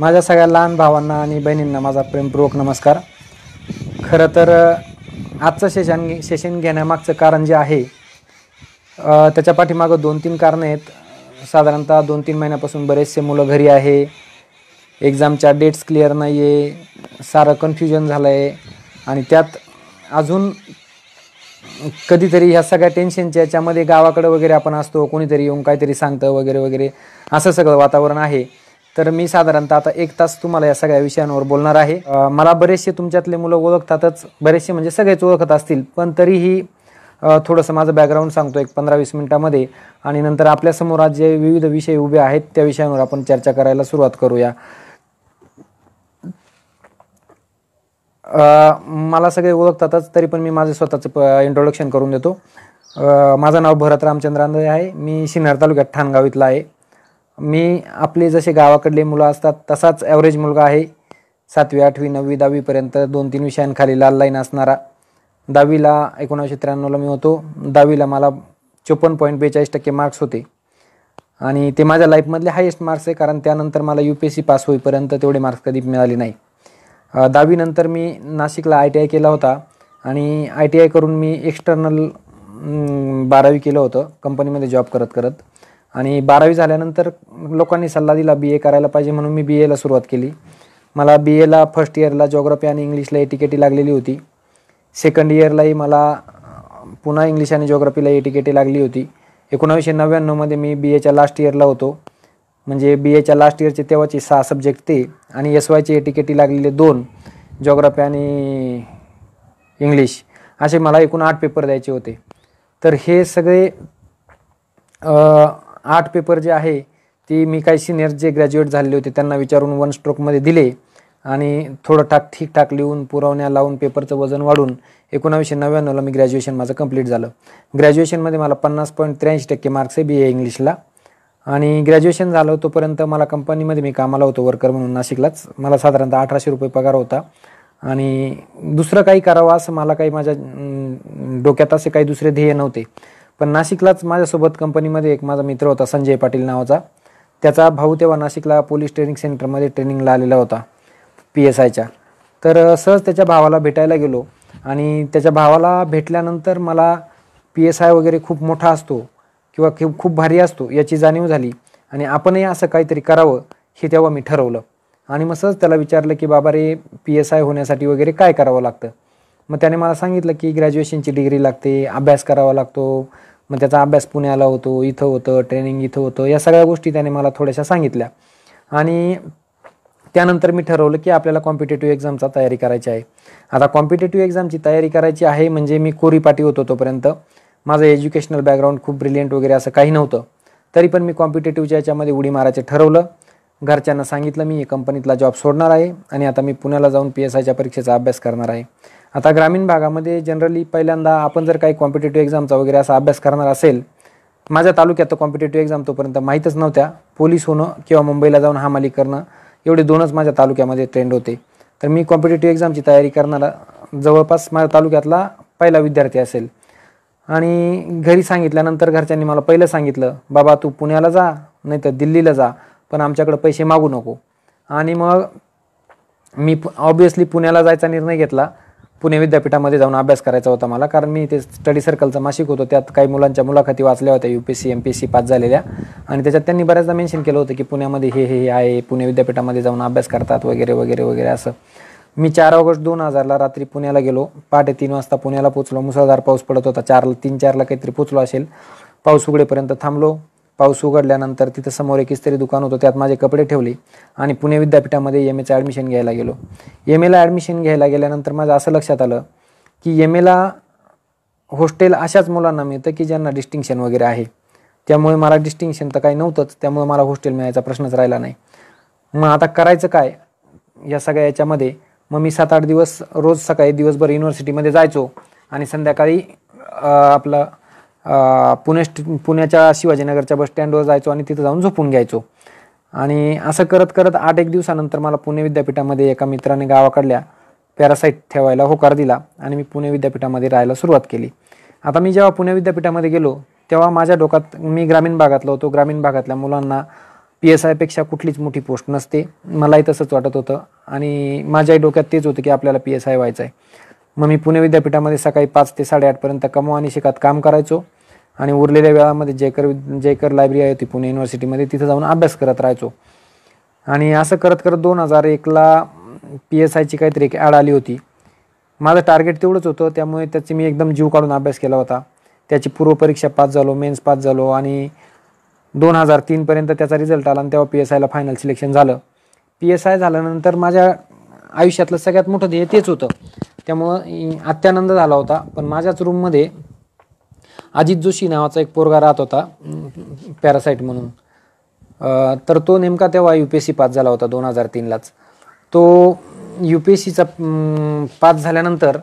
माझ्या सगळ्या लहान भावांना आणि बहिणींना माझा प्रेमपूर्वक नमस्कार खरं तर आजचं सेशन सेशन घेण्यामागचं कारण जे आहे त्याच्या पाठीमागं दोन तीन कारणं आहेत साधारणतः दोन तीन महिन्यापासून बरेचसे मुलं घरी आहे एक्झामच्या डेट्स क्लिअर नाही आहे सारं कन्फ्युजन झालं आहे आणि त्यात अजून कधीतरी ह्या सगळ्या टेन्शनच्या याच्यामध्ये गावाकडं वगैरे आपण असतो कोणीतरी येऊन काहीतरी सांगतं वगैरे वगैरे असं सगळं वातावरण आहे तर मी साधारणतः आता एक तास तुम्हाला या सगळ्या विषयांवर बोलणार आहे मला बरेचसे तुमच्यातले मुलं ओळखतातच बरेचसे म्हणजे सगळेच ओळखत असतील पण तरीही थोडंसं माझं बॅकग्राऊंड सांगतो एक पंधरा वीस मिनिटामध्ये आणि नंतर आपल्यासमोर आज जे विविध विषय उभे आहेत त्या विषयांवर आपण चर्चा करायला सुरुवात करूया मला सगळे ओळखतातच तरी पण मी माझं स्वतःचं प इंट्रोडक्शन करून देतो माझं नाव भरत रामचंद्रांदे आहे मी सिन्नर तालुक्यात ठाणगाव इथला आहे मी आपले जसे गावाकडले मुलं असतात तसाच ॲव्हरेज मुलगा आहे सातवी आठवी नववी दहावीपर्यंत दोन तीन विषयांखाली लाल लाईन असणारा दहावीला एकोणावीसशे त्र्याण्णवला मी होतो दहावीला मला चोपन्न पॉईंट बेचाळीस टक्के मार्क्स होते आणि ते माझ्या लाईफमधले हायेस्ट मार्क्स आहे कारण त्यानंतर मला U P S C pass होईपर्यंत तेवढे मार्क्स कधी मिळाले नाही दहावीनंतर मी नाशिकला आय टी आय केला होता आणि आय टी आय करून मी एक्स्टर्नल बारावी केलं होतं कंपनीमध्ये जॉब करत करत आणि बारावी झाल्यानंतर लोकांनी सल्ला दिला बी ए करायला पाहिजे म्हणून मी बी एला सुरुवात केली मला बी एला फर्स्ट इयरला जॉग्रफी आणि इंग्लिशला ए टिकेटी लागलेली होती सेकंड इयरलाही मला पुन्हा इंग्लिश आणि जॉग्रफीला टिकेटी लागली होती एकोणावीसशे नव्याण्णवमध्ये मी बी एच्या लास्ट इयरला होतो म्हणजे बी एच्या लास्ट इयरचे तेव्हाचे सहा सब्जेक्ट ते आणि एस वायचे टिकेटी लागलेले दोन जॉग्रफी आणि इंग्लिश असे मला एकूण आठ पेपर द्यायचे होते तर हे सगळे आठ पेपर जे आहे ते मी काही सिनियर जे ग्रॅज्युएट झालेले होते त्यांना विचारून वन स्ट्रोकमध्ये दिले आणि थोडं ठाक ठीकठाक लिहून पुरवण्या लावून पेपरचं वजन वाढून एकोणावीसशे नव्याण्णवला मी ग्रॅज्युएशन माझं कंप्लीट झालं ग्रॅज्युएशनमध्ये मला पन्नास पॉईंट त्र्याऐंशी टक्के मार्क्स आहे बी ए इंग्लिशला आणि ग्रॅज्युएशन झालं होतोपर्यंत मला कंपनीमध्ये मी कामाला होतो वर्कर म्हणून नाशिकलाच मला साधारणतः अठराशे रुपये पगार होता आणि दुसरं काही करावं असं मला काही माझ्या डोक्यात असे काही दुसरे ध्येय नव्हते पण नाशिकलाच माझ्यासोबत कंपनीमध्ये एक माझा मित्र होता संजय पाटील नावाचा त्याचा भाऊ तेव्हा नाशिकला पोलीस ट्रेनिंग सेंटरमध्ये ट्रेनिंगला आलेला होता पी एस आयच्या तर सहज त्याच्या भावाला भेटायला गेलो आणि त्याच्या भावाला भेटल्यानंतर मला पी एस आय वगैरे खूप मोठा असतो किंवा खूप भारी असतो याची जाणीव झाली आणि आपणही असं काहीतरी करावं हे तेव्हा मी ठरवलं आणि मग सहज त्याला विचारलं की बाबा रे पी एस आय होण्यासाठी वगैरे काय करावं लागतं मग त्याने मला सांगितलं की ग्रॅज्युएशनची डिग्री लागते अभ्यास करावा लागतो मग त्याचा अभ्यास पुण्याला होतो इथं होतं ट्रेनिंग इथं होतं या सगळ्या गोष्टी त्याने मला थोड्याशा सांगितल्या आणि त्यानंतर मी ठरवलं की आपल्याला कॉम्पिटेटिव्ह एक्झामचा तयारी करायची आहे आता कॉम्पिटेटिव्ह एक्झामची तयारी करायची आहे म्हणजे मी कोरीपाटी होतो तोपर्यंत माझं एज्युकेशनल बॅकग्राऊंड खूप ब्रिलियंट वगैरे असं काही नव्हतं तरी पण मी कॉम्पिटेटिव्हच्या याच्यामध्ये उडी मारायचे ठरवलं घरच्यांना सांगितलं मी कंपनीतला जॉब सोडणार आहे आणि आता मी पुण्याला जाऊन पी एस आयच्या परीक्षेचा अभ्यास करणार आहे आता ग्रामीण भागामध्ये जनरली पहिल्यांदा आपण जर काही कॉम्पिटेटिव्ह एक्झामचा वगैरे असा अभ्यास करणार असेल माझ्या तालुक्यात तर कॉम्पिटेटिव्ह एक्झाम तोपर्यंत माहीतच नव्हत्या पोलीस होणं किंवा मुंबईला जाऊन हा मालिक करणं एवढे दोनच माझ्या तालुक्यामध्ये ट्रेंड होते तर मी कॉम्पिटेटिव्ह एक्झामची तयारी करणारा जवळपास माझ्या तालुक्यातला पहिला विद्यार्थी असेल आणि घरी सांगितल्यानंतर घरच्यांनी मला पहिलं सांगितलं बाबा तू पुण्याला जा नाही तर दिल्लीला जा पण आमच्याकडे पैसे मागू नको आणि मग मी ऑब्वियसली पुण्याला जायचा निर्णय घेतला पुणे विद्यापीठामध्ये जाऊन अभ्यास करायचा होता मला कारण मी ते स्टडी सर्कलचा मासिक होतो त्यात काही मुलांच्या मुलाखती वाचल्या होत्या U P C M P C pass झालेल्या आणि त्याच्यात त्यांनी बऱ्याचदा मेन्शन केलं होतं की पुण्यामध्ये हे हे आहे पुणे विद्यापीठामध्ये जाऊन अभ्यास करतात वगैरे वगैरे वगैरे असं मी चार ऑगस्ट दोन हजारला रात्री पुण्याला गेलो पहाटे तीन वाजता पुण्याला पोचलो मुसळधार पाऊस पडत होता चारला तीन चारला काहीतरी पोचलो असेल पाऊस उघडेपर्यंत थांबलो पाऊस उघडल्यानंतर तिथं समोर एक इस्त्री दुकान होतं त्यात माझे कपडे ठेवले आणि पुणे विद्यापीठामध्ये एम एचं ॲडमिशन घ्यायला गेलो एम एला ॲडमिशन घ्यायला गेल्यानंतर माझं असं लक्षात आलं की एम एला हॉस्टेल अशाच मुलांना मिळतं की ज्यांना डिस्टिंक्शन वगैरे आहे त्यामुळे मला डिस्टिंक्शन तर काही नव्हतंच त्यामुळे मला हॉस्टेल मिळायचा प्रश्नच राहिला नाही मग आता करायचं काय या सगळ्या याच्यामध्ये मग मी सात आठ दिवस रोज सकाळी दिवसभर युनिव्हर्सिटीमध्ये जायचो आणि संध्याकाळी आपलं पुणे पुण्याच्या शिवाजीनगरच्या बस स्टँडवर जायचो आणि तिथं जाऊन झोपून घ्यायचो आणि असं करत करत आठ एक दिवसानंतर मला पुणे विद्यापीठामध्ये एका मित्राने गावाकडल्या पॅरासाईट ठेवायला होकार दिला आणि मी पुणे विद्यापीठामध्ये राहायला सुरुवात केली आता मी जेव्हा पुणे विद्यापीठामध्ये गेलो तेव्हा माझ्या डोक्यात मी ग्रामीण भागातला होतो ग्रामीण भागातल्या मुलांना पी एस आयपेक्षा कुठलीच मोठी पोस्ट नसते मलाही तसंच वाटत होतं आणि माझ्याही डोक्यात तेच होतं की आपल्याला पी एस आय व्हायचं आहे मग मी पुणे विद्यापीठामध्ये सकाळी पाच ते साडेआठपर्यंत कमवानी आणि शिकात काम करायचो आणि उरलेल्या वेळामध्ये जयकर जयकर लायब्ररी आहे होती पुणे युनिव्हर्सिटीमध्ये तिथं जाऊन अभ्यास करत राहायचो आणि असं करत करत दोन हजार एकला पी एस आयची काहीतरी एक ॲड आली होती माझं टार्गेट तेवढंच होतं त्यामुळे त्याची मी एकदम जीव काढून अभ्यास केला होता त्याची पूर्वपरीक्षा पास झालो मेन्स पास झालो आणि दोन हजार तीनपर्यंत त्याचा रिझल्ट आला आणि तेव्हा पी एस आयला फायनल सिलेक्शन झालं पी एस आय झाल्यानंतर माझ्या आयुष्यातलं सगळ्यात मोठं ध्येय तेच होतं त्यामुळं अत्यानंद झाला होता पण माझ्याच रूममध्ये अजित जोशी नावाचा एक पोरगा राहत होता पॅरासाईट म्हणून तर तो नेमका तेव्हा U P S C pass झाला होता दोन हजार तीनलाच तो यू पी एस सीचा पास झाल्यानंतर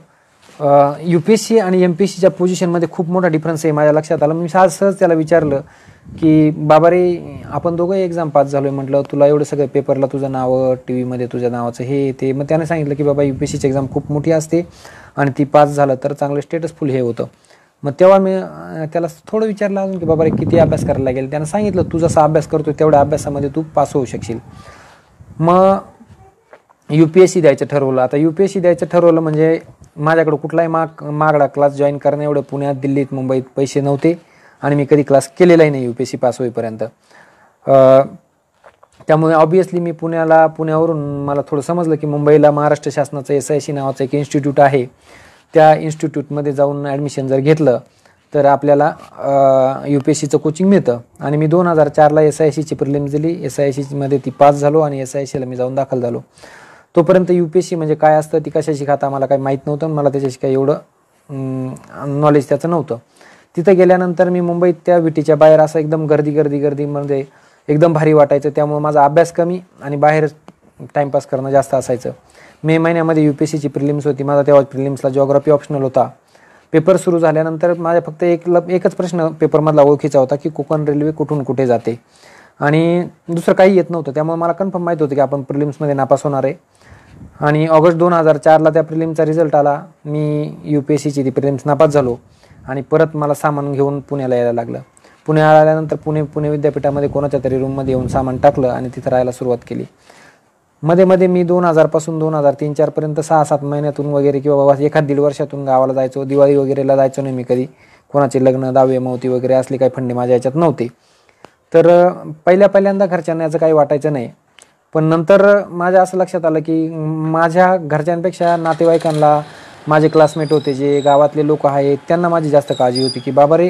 यू पी एस सी आणि एम पी एस सीच्या पोझिशनमध्ये खूप मोठा डिफरन्स आहे माझ्या लक्षात आला मी सहज सहज त्याला विचारलं की बाबा रे आपण दोघं एक्झाम पास झालो आहे म्हटलं तुला एवढं सगळं पेपरला तुझं नावं टी व्हीमध्ये तुझ्या नावाचं हे ते मग त्याने सांगितलं की बाबा यू पी एस एक्झाम खूप मोठी असते आणि ती पास झालं तर चांगलं स्टेटसफुल हे होतं मग तेव्हा मी त्याला थोडं विचारलं अजून की बाबा रे किती अभ्यास करायला लागेल त्यानं सांगितलं तू जसा अभ्यास करतो तेवढ्या अभ्यासामध्ये तू पास होऊ शकशील मग यू पी एस सी द्यायचं ठरवलं आता यू पी एस सी द्यायचं ठरवलं म्हणजे माझ्याकडं कुठलाही माग मागडा क्लास जॉईन करणं एवढं पुण्यात दिल्लीत मुंबईत पैसे नव्हते आणि मी कधी क्लास केलेलाही नाही U P S C pass होईपर्यंत त्यामुळे ऑब्वियसली मी पुण्याला पुण्यावरून मला थोडं समजलं की मुंबईला महाराष्ट्र शासनाचं एस आय सी नावाचं एक इन्स्टिट्यूट आहे त्या इन्स्टिट्यूटमध्ये जाऊन ॲडमिशन जर घेतलं तर आपल्याला यू पी एस सीचं कोचिंग मिळतं आणि मी दोन हजार चारला एस आय सीची प्रिलिम दिली एस आय सीमध्ये ती पास झालो आणि एस आय सीला मी जाऊन दाखल झालो तोपर्यंत यू पी एस सी म्हणजे काय असतं ती कशाशी खाता मला काही माहीत नव्हतं मला त्याच्याशी काही एवढं नॉलेज त्याचं नव्हतं तिथं गेल्यानंतर मी मुंबईत त्या विटीच्या बाहेर असं एकदम गर्दी गर्दी गर्दी म्हणजे एकदम भारी वाटायचं त्यामुळे माझा अभ्यास कमी आणि बाहेर टाईमपास करणं जास्त असायचं मे महिन्यामध्ये यू पी एस सीची प्रिलिम्स होती माझा तेव्हा प्रिलिम्सला जॉग्राफी ऑप्शनल होता पेपर सुरू झाल्यानंतर माझ्या फक्त एक ल एकच प्रश्न पेपरमधला ओळखीचा होता की कोकण रेल्वे कुठून कुठे जाते आणि दुसरं काही येत नव्हतं त्यामुळे मला कन्फर्म माहीत होतं की आपण प्रिलिम्समध्ये नापास होणार आहे आणि ऑगस्ट दोन हजार चारला त्या प्रिलिमचा रिझल्ट आला मी यू पी एस सीची ती प्रिलिम्स नापास झालो आणि परत मला सामान घेऊन पुण्याला यायला लागलं पुण्याला आल्यानंतर पुणे पुणे विद्यापीठामध्ये कोणाच्या तरी रूममध्ये येऊन सामान टाकलं आणि तिथं राहायला सुरुवात केली मध्ये मध्ये मी दोन हजारपासून दोन हजार तीन चारपर्यंत सहा सात महिन्यातून वगैरे किंवा बाबा एखाद दीड वर्षातून गावाला जायचो दिवाळी वगैरेला जायचो नाही मी कधी कोणाचे लग्न दावे मावती वगैरे असले काही फंडे माझ्या याच्यात नव्हते तर पहिल्या पहिल्यांदा घरच्यांना याचं काही वाटायचं नाही पण नंतर माझ्या असं लक्षात आलं की माझ्या घरच्यांपेक्षा नातेवाईकांना माझे क्लासमेट होते जे गावातले लोक आहेत त्यांना माझी जास्त काळजी होती की बाबा रे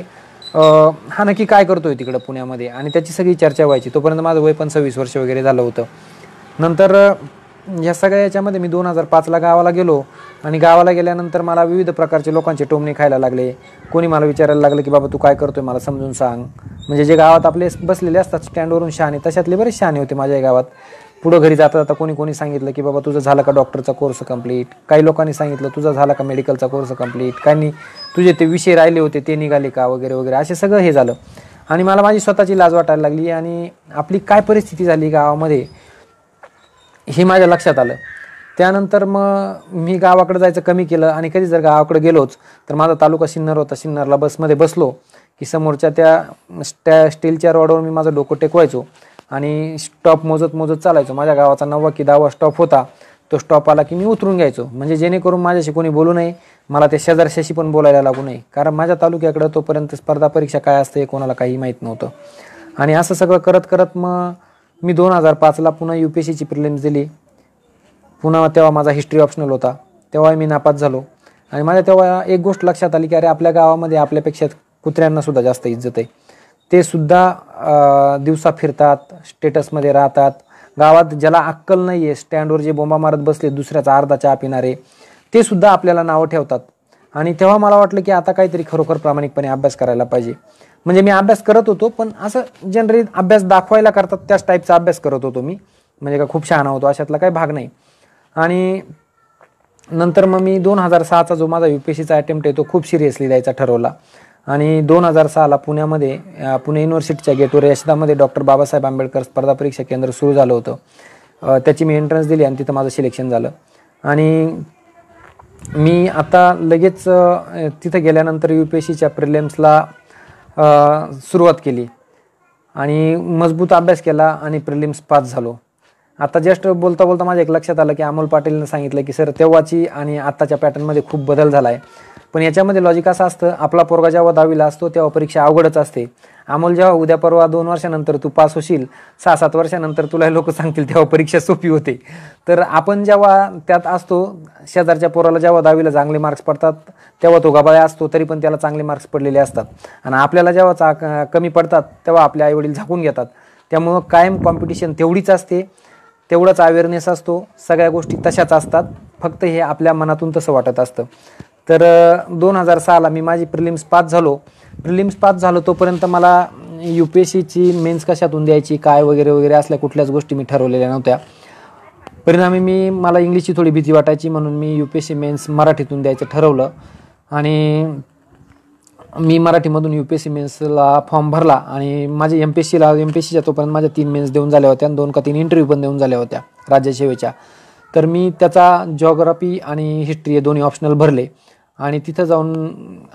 हा नक्की काय करतोय तिकडं पुण्यामध्ये आणि त्याची सगळी चर्चा व्हायची तोपर्यंत माझं वय पण सव्वीस वर्ष वगैरे झालं होतं नंतर या सगळ्या याच्यामध्ये मी दोन हजार पाचला गावाला गेलो आणि गावाला गेल्यानंतर मला विविध प्रकारचे लोकांचे टोमणे खायला लागले कोणी मला विचारायला लागलं की बाबा तू काय करतोय मला समजून सांग म्हणजे जे गावात आपले बसलेले असतात स्टँडवरून शहाणे तशातले बरेच शहाणे होते माझ्या गावात पुढं घरी जाता जाता कोणी कोणी सांगितलं की बाबा तुझं झालं का डॉक्टरचा कोर्स कंप्लीट काही लोकांनी सांगितलं तुझं झालं का मेडिकलचा कोर्स कंप्लीट काही तुझे ते विषय राहिले होते ते निघाले का वगैरे वगैरे असे सगळं हे झालं आणि मला माझी स्वतःची लाज वाटायला लागली आणि आपली काय परिस्थिती झाली गावामध्ये हे माझ्या लक्षात आलं त्यानंतर मग मी गावाकडे जायचं कमी केलं आणि कधी जर गावाकडे गेलोच तर माझा तालुका सिन्नर होता सिन्नरला बसमध्ये बसलो की समोरच्या त्या स्टॅ स्टीलच्या रॉडवर मी माझं डोकं टेकवायचो आणि स्टॉप मोजत मोजत चालायचो माझ्या गावाचा नववा की दहावा स्टॉप होता तो स्टॉप आला की मी उतरून घ्यायचो म्हणजे जेणेकरून माझ्याशी कोणी बोलू नये मला ते शेजारशाशी पण बोलायला लागू नये कारण माझ्या तालुक्याकडं तोपर्यंत स्पर्धा परीक्षा काय असते कोणाला काही माहीत नव्हतं आणि असं सगळं करत करत मग मी दोन हजार पाचला पुन्हा यू पी एस सीची प्रिलिम्स दिली पुन्हा तेव्हा माझा हिस्ट्री ऑप्शनल होता तेव्हा मी नापास झालो आणि माझ्या तेव्हा एक गोष्ट लक्षात आली की अरे आपल्या गावामध्ये आपल्यापेक्षा कुत्र्यांना सुद्धा जास्त इज्जत आहे ते सुद्धा दिवसा फिरतात स्टेटसमध्ये राहतात गावात ज्याला अक्कल नाही आहे स्टँडवर जे बोंबा मारत बसले दुसऱ्याचा अर्धा चहा पिणारे ते सुद्धा आपल्याला नावं ठेवतात आणि तेव्हा मला वाटलं की आता काहीतरी खरोखर प्रामाणिकपणे अभ्यास करायला पाहिजे म्हणजे मी अभ्यास करत होतो पण असं जनरली अभ्यास दाखवायला करतात त्याच टाईपचा अभ्यास करत होतो मी म्हणजे का खूप शहाणा होतो अशातला काही भाग नाही आणि नंतर मग मी दोन हजार सहाचा जो माझा यू पी एस सीचा अटेम्प्ट आहे तो खूप सिरियसली द्यायचा ठरवला आणि दोन हजार सहाला पुण्यामध्ये पुणे युनिव्हर्सिटीच्या गेटवर यशदामध्ये डॉक्टर बाबासाहेब आंबेडकर स्पर्धा परीक्षा केंद्र सुरू झालं होतं त्याची मी एंट्रन्स दिली आणि तिथं माझं सिलेक्शन झालं आणि मी आता लगेच तिथं गेल्यानंतर यू पी एस सीच्या प्रिलेम्सला सुरुवात केली आणि मजबूत अभ्यास केला आणि प्रिलिम्स पास झालो आता जस्ट बोलता बोलता माझ्या एक लक्षात आलं की अमोल पाटीलनं सांगितलं की सर तेव्हाची आणि आत्ताच्या पॅटर्नमध्ये खूप बदल झाला आहे पण याच्यामध्ये लॉजिक असं असतं आपला पोरगा जेव्हा दहावीला असतो तेव्हा परीक्षा अवघडच असते अमोल जेव्हा उद्या परवा दोन वर्षानंतर तू पास होशील सहा सात वर्षानंतर तुला लोक सांगतील तेव्हा परीक्षा सोपी होते तर आपण जेव्हा त्यात असतो शेजारच्या पोराला जेव्हा दहावीला चांगले मार्क्स पडतात तेव्हा तो गबाळ्या असतो तरी पण त्याला चांगले मार्क्स पडलेले असतात आणि आपल्याला जेव्हा चा कमी पडतात तेव्हा आपले आईवडील झाकून घेतात त्यामुळं कायम कॉम्पिटिशन तेवढीच असते तेवढाच अवेअरनेस असतो सगळ्या गोष्टी तशाच असतात फक्त हे आपल्या मनातून तसं वाटत असतं तर दोन हजार सहाला मी माझी प्रिलिम्स पास झालो प्रिलिम्स पास झालं तोपर्यंत मला यू पी एस सीची मेन्स कशातून द्यायची काय वगैरे वगैरे असल्या कुठल्याच गोष्टी मी ठरवलेल्या नव्हत्या परिणामी मी मला इंग्लिशची थोडी भीती वाटायची म्हणून मी U P S C mains मराठीतून द्यायचं ठरवलं आणि मी मराठीमधून यू पी एस सी मेन्सला फॉर्म भरला आणि माझे एम पी एस सीला एम पी एस सीच्या तोपर्यंत माझ्या तीन मेन्स देऊन झाल्या होत्या आणि दोन का तीन इंटरव्ह्यू पण देऊन झाल्या होत्या राज्यसेवेच्या तर मी त्याचा जॉग्राफी आणि हिस्ट्री हे दोन्ही ऑप्शनल भरले आणि तिथं जाऊन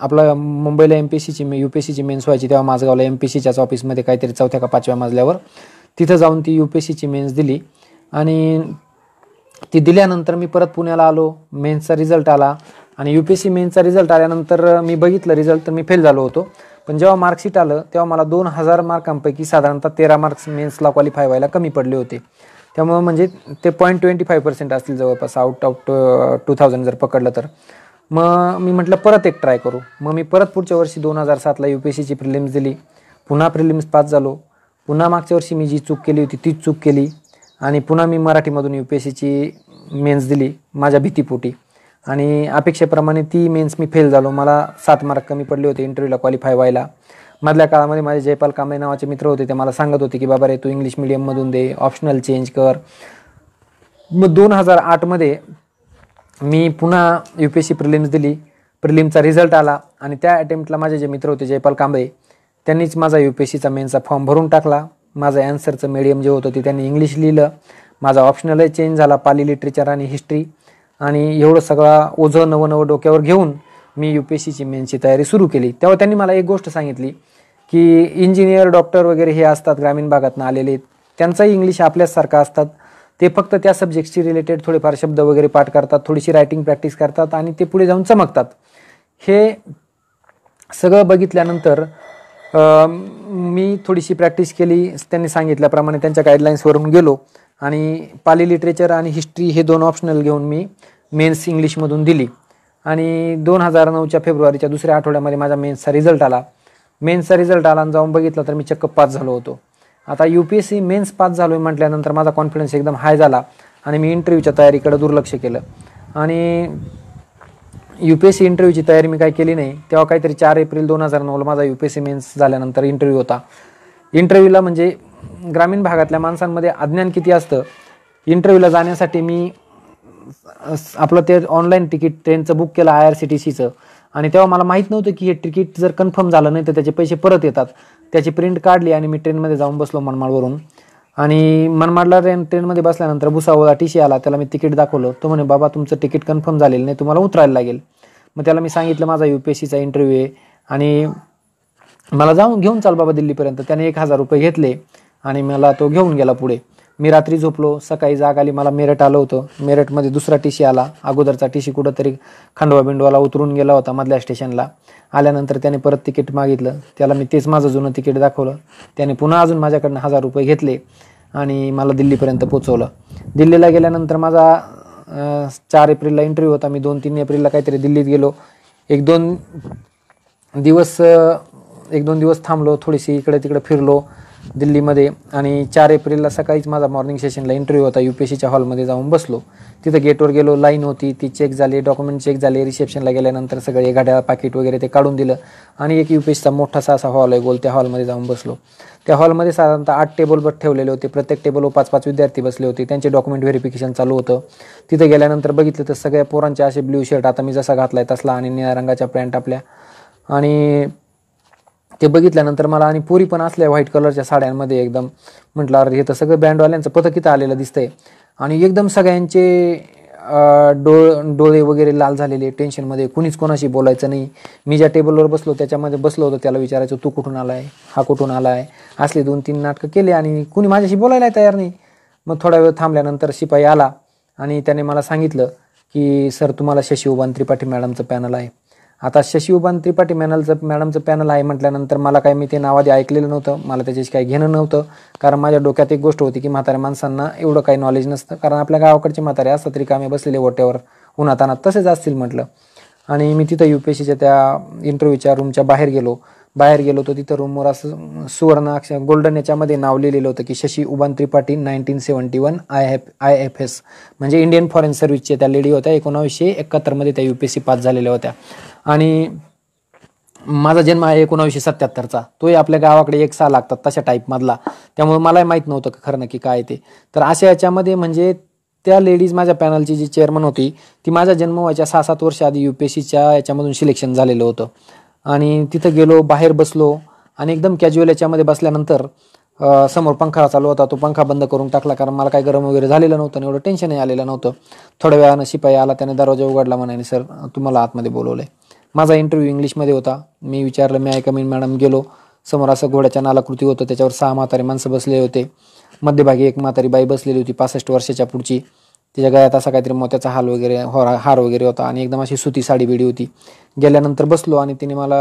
आपला मुंबईला एम पी सीची यू पी सीची मेन्स व्हायची तेव्हा माझगावला एम पी सीच्याच ऑफिसमध्ये काहीतरी चौथ्या का पाचव्या मजल्यावर तिथं जाऊन ती यू पी एस सीची मेन्स दिली आणि ती दिल्यानंतर मी परत पुण्याला आलो मेन्सचा रिझल्ट आला आणि यू पी सी मेन्सचा रिझल्ट आल्यानंतर मी बघितलं रिझल्ट तर मी फेल झालो होतो पण जेव्हा मार्कशीट आलं तेव्हा मला दोन हजार मार्कांपैकी साधारणतः तेरा मार्क्स मेन्सला क्वालिफाय व्हायला कमी पडले होते त्यामुळं म्हणजे ते पॉईंट ट्वेंटी फाय पर्सेंट असतील जवळपास आउट ऑफ टू थाउजंड जर पकडलं तर मग मी म्हटलं परत एक ट्राय करू मग मी परत पुढच्या वर्षी दोन हजार सातला यू पी एस सीची प्रिलिम्स दिली पुन्हा प्रिलिम्स पास झालो पुन्हा मागच्या वर्षी मी जी चूक केली होती तीच चूक केली आणि पुन्हा मी मराठीमधून यू पी एस सीची मेन्स दिली माझ्या भीतीपोटी आणि अपेक्षेप्रमाणे ती मेन्स मी फेल झालो मला सात मार्क कमी पडले होते इंटरव्ह्यूला क्वालिफाय व्हायला मधल्या काळामध्ये माझे जयपाल कांबळे नावाचे मित्र होते ते मला सांगत होते की बाबा रे तू इंग्लिश मिडियममधून दे ऑप्शनल चेंज कर मग दोन हजार आठमध्ये मी पुन्हा U P S C prelims दिली प्रिलिमचा रिझल्ट आला आणि त्या अटेम्प्टला माझे जे मित्र होते जयपाल कांबळे त्यांनीच माझा यू पी एस सीचा मेनचा फॉर्म भरून टाकला माझं अँसरचं मीडियम जे होतं ते त्यांनी इंग्लिश लिहिलं माझा ऑप्शनलही चेंज झाला पाली लिटरेचर आणि हिस्ट्री आणि एवढं सगळा ओझं नवं नवं डोक्यावर घेऊन मी यू पी एस सीची मेनची तयारी सुरू केली तेव्हा त्यांनी मला एक गोष्ट सांगितली की इंजिनियर डॉक्टर वगैरे हे असतात ग्रामीण भागातून आलेले त्यांचाही इंग्लिश आपल्याचसारखा असतात ते फक्त त्या सब्जेक्टशी रिलेटेड थोडेफार शब्द वगैरे पाठ करतात थोडीशी रायटिंग प्रॅक्टिस करतात आणि ते पुढे जाऊन चमकतात हे सगळं बघितल्यानंतर मी थोडीशी प्रॅक्टिस केली त्यांनी सांगितल्याप्रमाणे त्यांच्या गाईडलाईन्सवरून गेलो आणि पाली लिटरेचर आणि हिस्ट्री हे दोन ऑप्शनल घेऊन मी मेन्स इंग्लिशमधून दिली आणि दोन हजार नऊच्या फेब्रुवारीच्या दुसऱ्या आठवड्यामध्ये माझा मेन्सचा रिझल्ट आला मेन्सचा रिझल्ट आला आणि जाऊन बघितला तर मी चक्क पास झालो होतो आता U P S C mains pass झालो आहे म्हटल्यानंतर माझा कॉन्फिडन्स एकदम हाय झाला आणि मी इंटरव्ह्यूच्या तयारीकडे दुर्लक्ष केलं आणि यू पी एस सी इंटरव्ह्यूची तयारी मी काय केली नाही तेव्हा काहीतरी चार एप्रिल दोन हजार नऊला माझा U P S C mains झाल्यानंतर इंटरव्ह्यू होता इंटरव्ह्यूला म्हणजे ग्रामीण भागातल्या माणसांमध्ये अज्ञान किती असतं इंटरव्ह्यूला जाण्यासाठी मी आपलं ते ऑनलाईन तिकीट ट्रेनचं बुक केलं आय आर सी टी सीचं आणि तेव्हा मला माहीत नव्हतं की हे तिकीट जर कन्फर्म झालं नाही तर त्याचे पैसे परत येतात त्याची प्रिंट काढली आणि मी ट्रेनमध्ये जाऊन बसलो मनमाडवरून आणि मनमाडला ट्रेन ट्रेनमध्ये बसल्यानंतर टी सी आला त्याला मी तिकीट दाखवलं तो म्हणे बाबा तुमचं तिकीट कन्फर्म झालेलं नाही तुम्हाला उतरायला लागेल मग त्याला मी सांगितलं माझा यू पी एस सीचा इंटरव्ह्यू आहे आणि मला जाऊन घेऊन चाल बाबा दिल्लीपर्यंत त्याने एक हजार रुपये घेतले आणि मला तो घेऊन गेला पुढे मी रात्री झोपलो सकाळी जाग आली मला मेरठ आलं होतं मेरठमध्ये दुसरा टी सी आला अगोदरचा टी सी कुठंतरी खंडवा बिंडवाला उतरून गेला होता मधल्या स्टेशनला आल्यानंतर त्याने परत तिकीट मागितलं त्याला मी तेच माझं जुनं तिकीट दाखवलं त्याने पुन्हा अजून माझ्याकडनं हजार रुपये घेतले आणि मला दिल्लीपर्यंत पोचवलं दिल्लीला गेल्यानंतर माझा चार एप्रिलला इंटरव्ह्यू होता मी दोन तीन एप्रिलला काहीतरी दिल्लीत गेलो एक दोन दिवस एक दोन दिवस थांबलो थोडीशी इकडे तिकडे फिरलो दिल्लीमध्ये आणि चार एप्रिलला सकाळीच माझा मॉर्निंग सेशनला इंटरव्ह्यू होता यू पी सीच्या हॉलमध्ये जाऊन बसलो तिथं गेटवर गेलो लाईन होती ती चेक झाली डॉक्युमेंट चेक झाले रिसेप्शनला गेल्यानंतर सगळे गाड्या पाकिट वगैरे ते काढून दिलं आणि एक यू पी सीचा मोठासा असा हॉल आहे गोल त्या हॉलमध्ये जाऊन बसलो त्या हॉलमध्ये साधारणतः आठ टेबल बट ठेवलेले होते प्रत्येक टेबलवर पाच पाच विद्यार्थी बसले होते त्यांचे डॉक्युमेंट व्हेरिफिकेशन चालू होतं तिथे गेल्यानंतर बघितलं तर सगळ्या पोरांचे असे ब्ल्यू शर्ट आता मी जसा घातला आहे तसला आणि निळ्या रंगाच्या पॅन्ट आपल्या आणि ते बघितल्यानंतर मला आणि पोरी पण असल्या व्हाईट कलरच्या साड्यांमध्ये एकदम म्हटलं अरे हे तर सगळं बँडवाल्यांचं पथकित आलेलं दिसतंय आणि एकदम सगळ्यांचे डोळ डोळे वगैरे लाल झालेले टेन्शनमध्ये कुणीच कोणाशी बोलायचं नाही मी ज्या टेबलवर बसलो त्याच्यामध्ये बसलो होतो त्याला विचारायचो तू कुठून आला आहे हा कुठून आला आहे असले दोन तीन नाटकं केले आणि कुणी माझ्याशी बोलायला तयार नाही मग थोडा वेळ थांबल्यानंतर शिपाई आला आणि त्याने मला सांगितलं की सर तुम्हाला शशी उभान त्रिपाठी मॅडमचं पॅनल आहे आता शशिवबान त्रिपाठी मॅनलचं मॅडमचं पॅनल आहे म्हटल्यानंतर मला काय मी ते नाव आधी ऐकलेलं नव्हतं मला त्याच्याशी काही घेणं नव्हतं कारण माझ्या डोक्यात एक गोष्ट होती की म्हाताऱ्या माणसांना एवढं काही नॉलेज नसतं कारण आपल्या गावाकडचे म्हातारे असतात कामे बसलेले ओट्यावर उन्हाताना तसेच असतील म्हटलं आणि मी तिथं यू पी एस सीच्या त्या इंटरव्ह्यूच्या रूमच्या बाहेर गेलो बाहेर गेलो तर तिथं रूमवर असं सुवर्ण अक्ष गोल्डन याच्यामध्ये नाव लिहिलेलं होतं की Shashi Uban Tripathi nineteen seventy one I F I F S म्हणजे इंडियन फॉरेन सर्व्हिसच्या त्या लेडी होत्या एकोणावीसशे एकाहत्तरमध्ये त्या U P S C pass झालेल्या होत्या आणि माझा जन्म आहे एकोणावीसशे सत्याहत्तरचा तोही आपल्या गावाकडे एक सहा लागतात तशा टाईपमधला त्यामुळे मलाही माहीत नव्हतं का खरं नक्की काय ते तर अशा याच्यामध्ये म्हणजे त्या लेडीज माझ्या पॅनलची जी चेअरमन होती ती माझा जन्म व्हायच्या सहा सात वर्ष आधी यू पी एस सीच्या याच्यामधून सिलेक्शन झालेलं होतं आणि तिथं गेलो बाहेर बसलो आणि एकदम कॅज्युअल याच्यामध्ये बसल्यानंतर समोर पंखा चालू होता तो पंखा बंद करून टाकला कारण मला काही गरम वगैरे झालेलं नव्हतं एवढं टेन्शनही आलेलं नव्हतं थोड्या वेळानं शिपाई आला त्याने दरवाजा उघडला म्हणाने सर तुम्हाला आतमध्ये बोलवलं आहे माझा इंटरव्ह्यू इंग्लिशमध्ये होता मी विचारलं मी ऐका मी मॅडम गेलो समोर असं घोड्याच्या नालाकृती होतं त्याच्यावर सहा म्हातारे माणसं बसले होते मध्यभागी एक म्हातारी बाई बसलेली होती पासष्ट वर्षाच्या पुढची त्याच्या गळ्यात असा काहीतरी मोत्याचा हाल वगैरे हार वगैरे होता आणि एकदम अशी सुती साडी बिडी होती गेल्यानंतर बसलो आणि तिने मला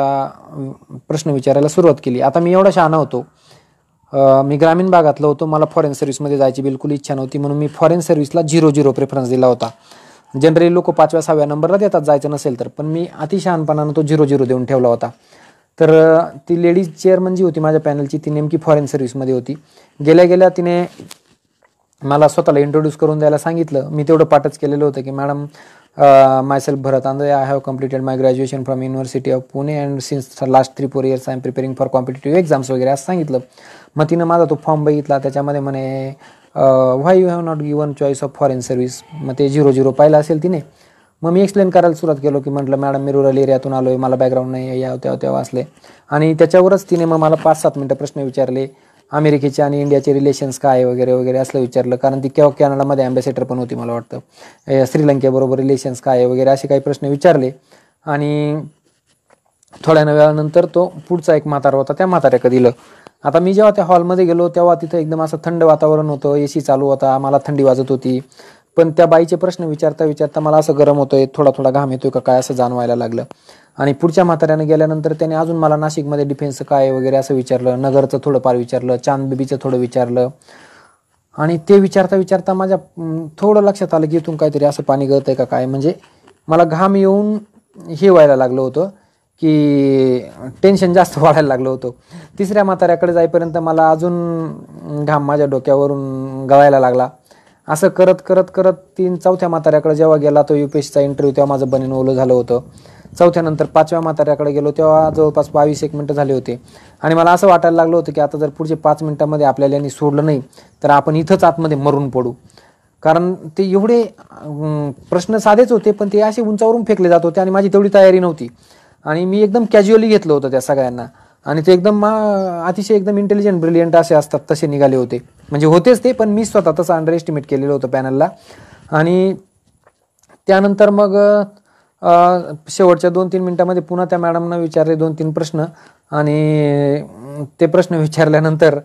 प्रश्न विचारायला सुरुवात केली आता मी एवढा शहाणा होतो मी ग्रामीण भागातलं होतो मला फॉरेन सर्व्हिसमध्ये जायची बिलकुल इच्छा नव्हती म्हणून मी फॉरेन सर्व्हिसला झिरो झिरो प्रेफरन्स दिला होता जनरली लोक पाचव्या सहाव्या नंबरला देतात जायचं नसेल तर पण मी अतिशहानपणानं तो झिरो झिरो देऊन ठेवला होता तर ती लेडीज चेअरमन जी होती माझ्या पॅनलची ती नेमकी फॉरेन सर्व्हिसमध्ये होती गेल्या गेल्या तिने मला स्वतःला इंट्रोड्यूस करून द्यायला सांगितलं मी तेवढं पाठच केलेलं होतं की madam my myself Bharat Ande I have completed my graduation from university of Pune and since last three four years I am preparing for competitive exams वगैरे असं सांगितलं मग तिनं माझा तो फॉर्म बघितला त्याच्यामध्ये म्हणे why you have not given choice of foreign service मग ते झिरो झिरो पाहिलं असेल तिने मग मी एक्सप्लेन करायला सुरुवात केलो की म्हटलं मॅडम मी रुरल एरियातून आलो आहे मला बॅकग्राऊंड नाही या तेव्हा तेव्हा वाचले आणि त्याच्यावरच तिने मग मला पाच सात मिनटं प्रश्न विचारले अमेरिकेचे आणि इंडियाचे रिलेशन्स काय वगैरे वगैरे असलं विचारलं कारण ती केव्हा कॅनडामध्ये अँबॅसेडर पण होती मला वाटतं श्रीलंकेबरोबर रिलेशन्स काय वगैरे असे काही प्रश्न विचारले आणि थोड्या वेळानंतर तो पुढचा एक म्हातारा होता त्या म्हाताऱ्याकडे दिलं आता मी जेव्हा त्या हॉलमध्ये गेलो तेव्हा तिथं एकदम असं थंड वातावरण होतं ए सी चालू होता मला थंडी वाजत होती पण त्या बाईचे प्रश्न विचारता विचारता मला असं गरम होतंय थोडा थोडा घाम येतोय का काय असं जाणवायला लागलं आणि पुढच्या म्हाताऱ्यानं गेल्यानंतर त्याने अजून मला नाशिकमध्ये डिफेन्स काय वगैरे असं विचारलं नगरचं थोडं थोडंफार विचारलं चांदबीबीचं थोडं विचारलं आणि ते विचारता विचारता माझ्या थोडं लक्षात आलं की इथून काहीतरी असं पाणी गळत आहे का काय म्हणजे मला घाम येऊन हे व्हायला लागलं होतं की टेन्शन जास्त वाढायला लागलं होतं तिसऱ्या म्हाताऱ्याकडे जाईपर्यंत मला अजून घाम माझ्या डोक्यावरून गळायला लागला असं करत करत करत तीन चौथ्या म्हाताऱ्याकडे जेव्हा गेला तो यू पी इंटरव्ह्यू तेव्हा माझं बनीन ओलं झालं होतं चौथ्यानंतर पाचव्या म्हाताऱ्याकडे गेलो तेव्हा जवळपास बावीस एक मिनटं झाले होते आणि मला असं वाटायला लागलं होतं की आता जर पुढचे पाच मिनिटांमध्ये आपल्याला यांनी सोडलं नाही तर आपण इथंच आतमध्ये मरून पडू कारण ते एवढे प्रश्न साधेच होते पण ते असे उंचावरून फेकले जात होते आणि माझी तेवढी तयारी नव्हती आणि मी एकदम कॅज्युअली घेतलं होतं त्या सगळ्यांना आणि ते एकदम अतिशय एकदम इंटेलिजंट ब्रिलियंट असे असतात तसे निघाले होते म्हणजे होतेच ते पण मी स्वतः तसं अंडर एस्टिमेट केलेलं होतं पॅनलला आणि त्यानंतर मग शेवटच्या दोन तीन मिनटामध्ये पुन्हा त्या मॅडमनं विचारले दोन तीन प्रश्न आणि ते प्रश्न विचारल्यानंतर